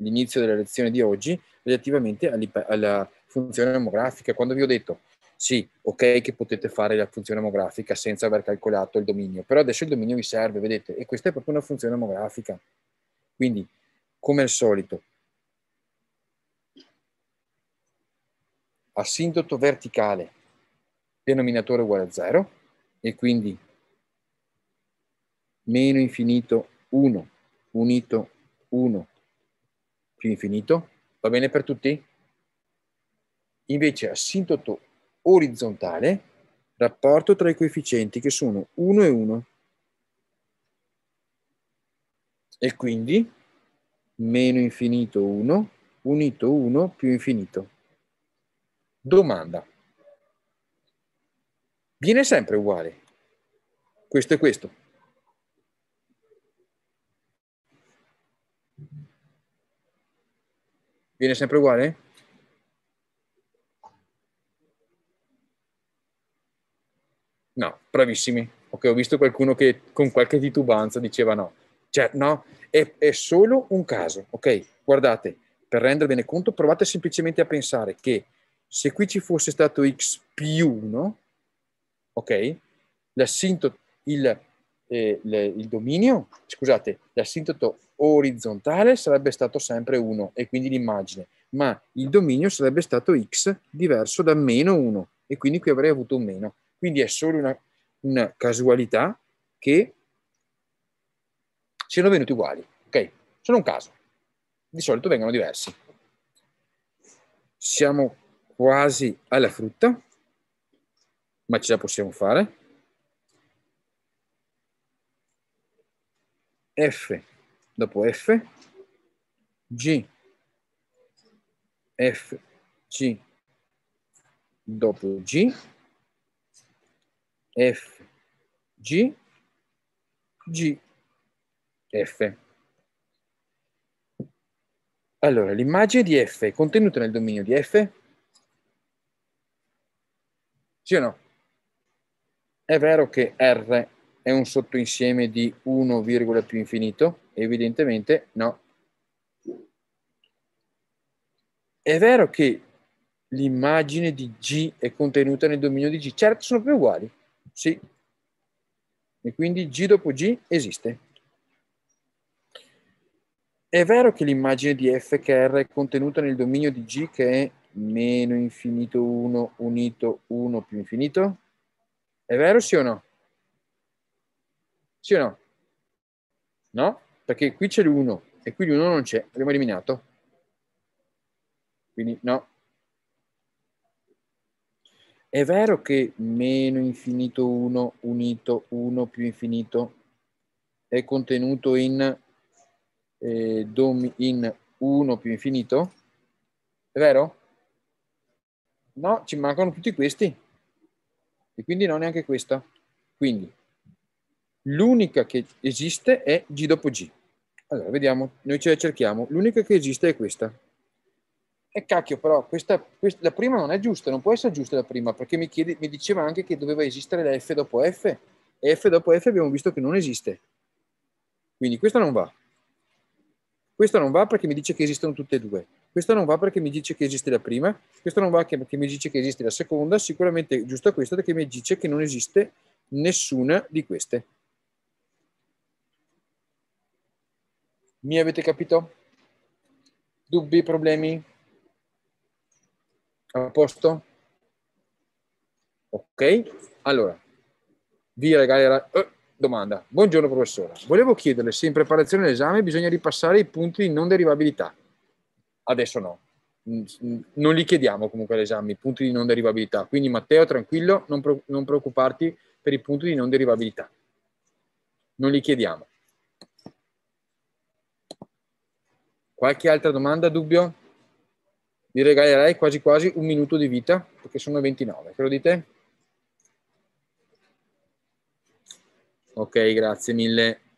della lezione di oggi relativamente alla funzione omografica. Quando vi ho detto sì, ok che potete fare la funzione omografica senza aver calcolato il dominio, però adesso il dominio vi serve, vedete, e questa è proprio una funzione omografica. Quindi, come al solito, asintoto verticale, denominatore uguale a zero, e quindi meno infinito 1 unito 1 più infinito, va bene per tutti? Invece asintoto orizzontale, rapporto tra i coefficienti che sono 1 e 1. E quindi meno infinito 1 unito 1 più infinito. Domanda. Viene sempre uguale. Questo è questo. Viene sempre uguale? No, bravissimi. Ok, ho visto qualcuno che con qualche titubanza diceva no. Cioè, no, è, è solo un caso. Ok, guardate, per rendervene conto, provate semplicemente a pensare che se qui ci fosse stato x più 1, ok, l'assintoto, il, eh, le, il dominio, scusate, l'assintoto orizzontale sarebbe stato sempre 1 e quindi l'immagine, ma il dominio sarebbe stato x diverso da meno 1 e quindi qui avrei avuto un meno. Quindi è solo una, una casualità che siano venuti uguali. Ok? Sono un caso. Di solito vengono diversi. Siamo quasi alla frutta, ma ce la possiamo fare. F dopo F, G, F, C dopo G, F, G, G, F. Allora, l'immagine di F è contenuta nel dominio di F? Sì o no? È vero che R è un sottoinsieme di 1, più infinito? Evidentemente no. È vero che l'immagine di G è contenuta nel dominio di G? Certo, sono più uguali. Sì. E quindi G dopo G esiste. È vero che l'immagine di F che R è contenuta nel dominio di G che è meno infinito 1 unito 1 più infinito? È vero sì o no? Sì o no? No? Perché qui c'è l'1 e qui l'1 non c'è, abbiamo eliminato. Quindi no, è vero che meno infinito 1 unito 1 più infinito è contenuto in, eh, in 1 più infinito? È vero? No, ci mancano tutti questi. E quindi non neanche questa. Quindi l'unica che esiste è G dopo G. Allora, vediamo, noi ce la cerchiamo. L'unica che esiste è questa. E eh, cacchio, però, questa, questa, la prima non è giusta, non può essere giusta la prima, perché mi, chiede, mi diceva anche che doveva esistere la F dopo F, e F dopo F abbiamo visto che non esiste. Quindi questa non va. Questa non va perché mi dice che esistono tutte e due. Questa non va perché mi dice che esiste la prima. Questa non va perché mi dice che esiste la seconda. Sicuramente è giusta questa perché mi dice che non esiste nessuna di queste. Mi avete capito? Dubbi, problemi? A posto? Ok, allora, vi regalerà... Eh, domanda. Buongiorno professore, volevo chiederle se in preparazione all'esame bisogna ripassare i punti di non derivabilità. Adesso no, mm, mm, non li chiediamo comunque all'esame, i punti di non derivabilità. Quindi Matteo, tranquillo, non preoccuparti per i punti di non derivabilità. Non li chiediamo. Qualche altra domanda, dubbio? vi regalerei quasi quasi un minuto di vita, perché sono 29, credo di te? Ok, grazie mille.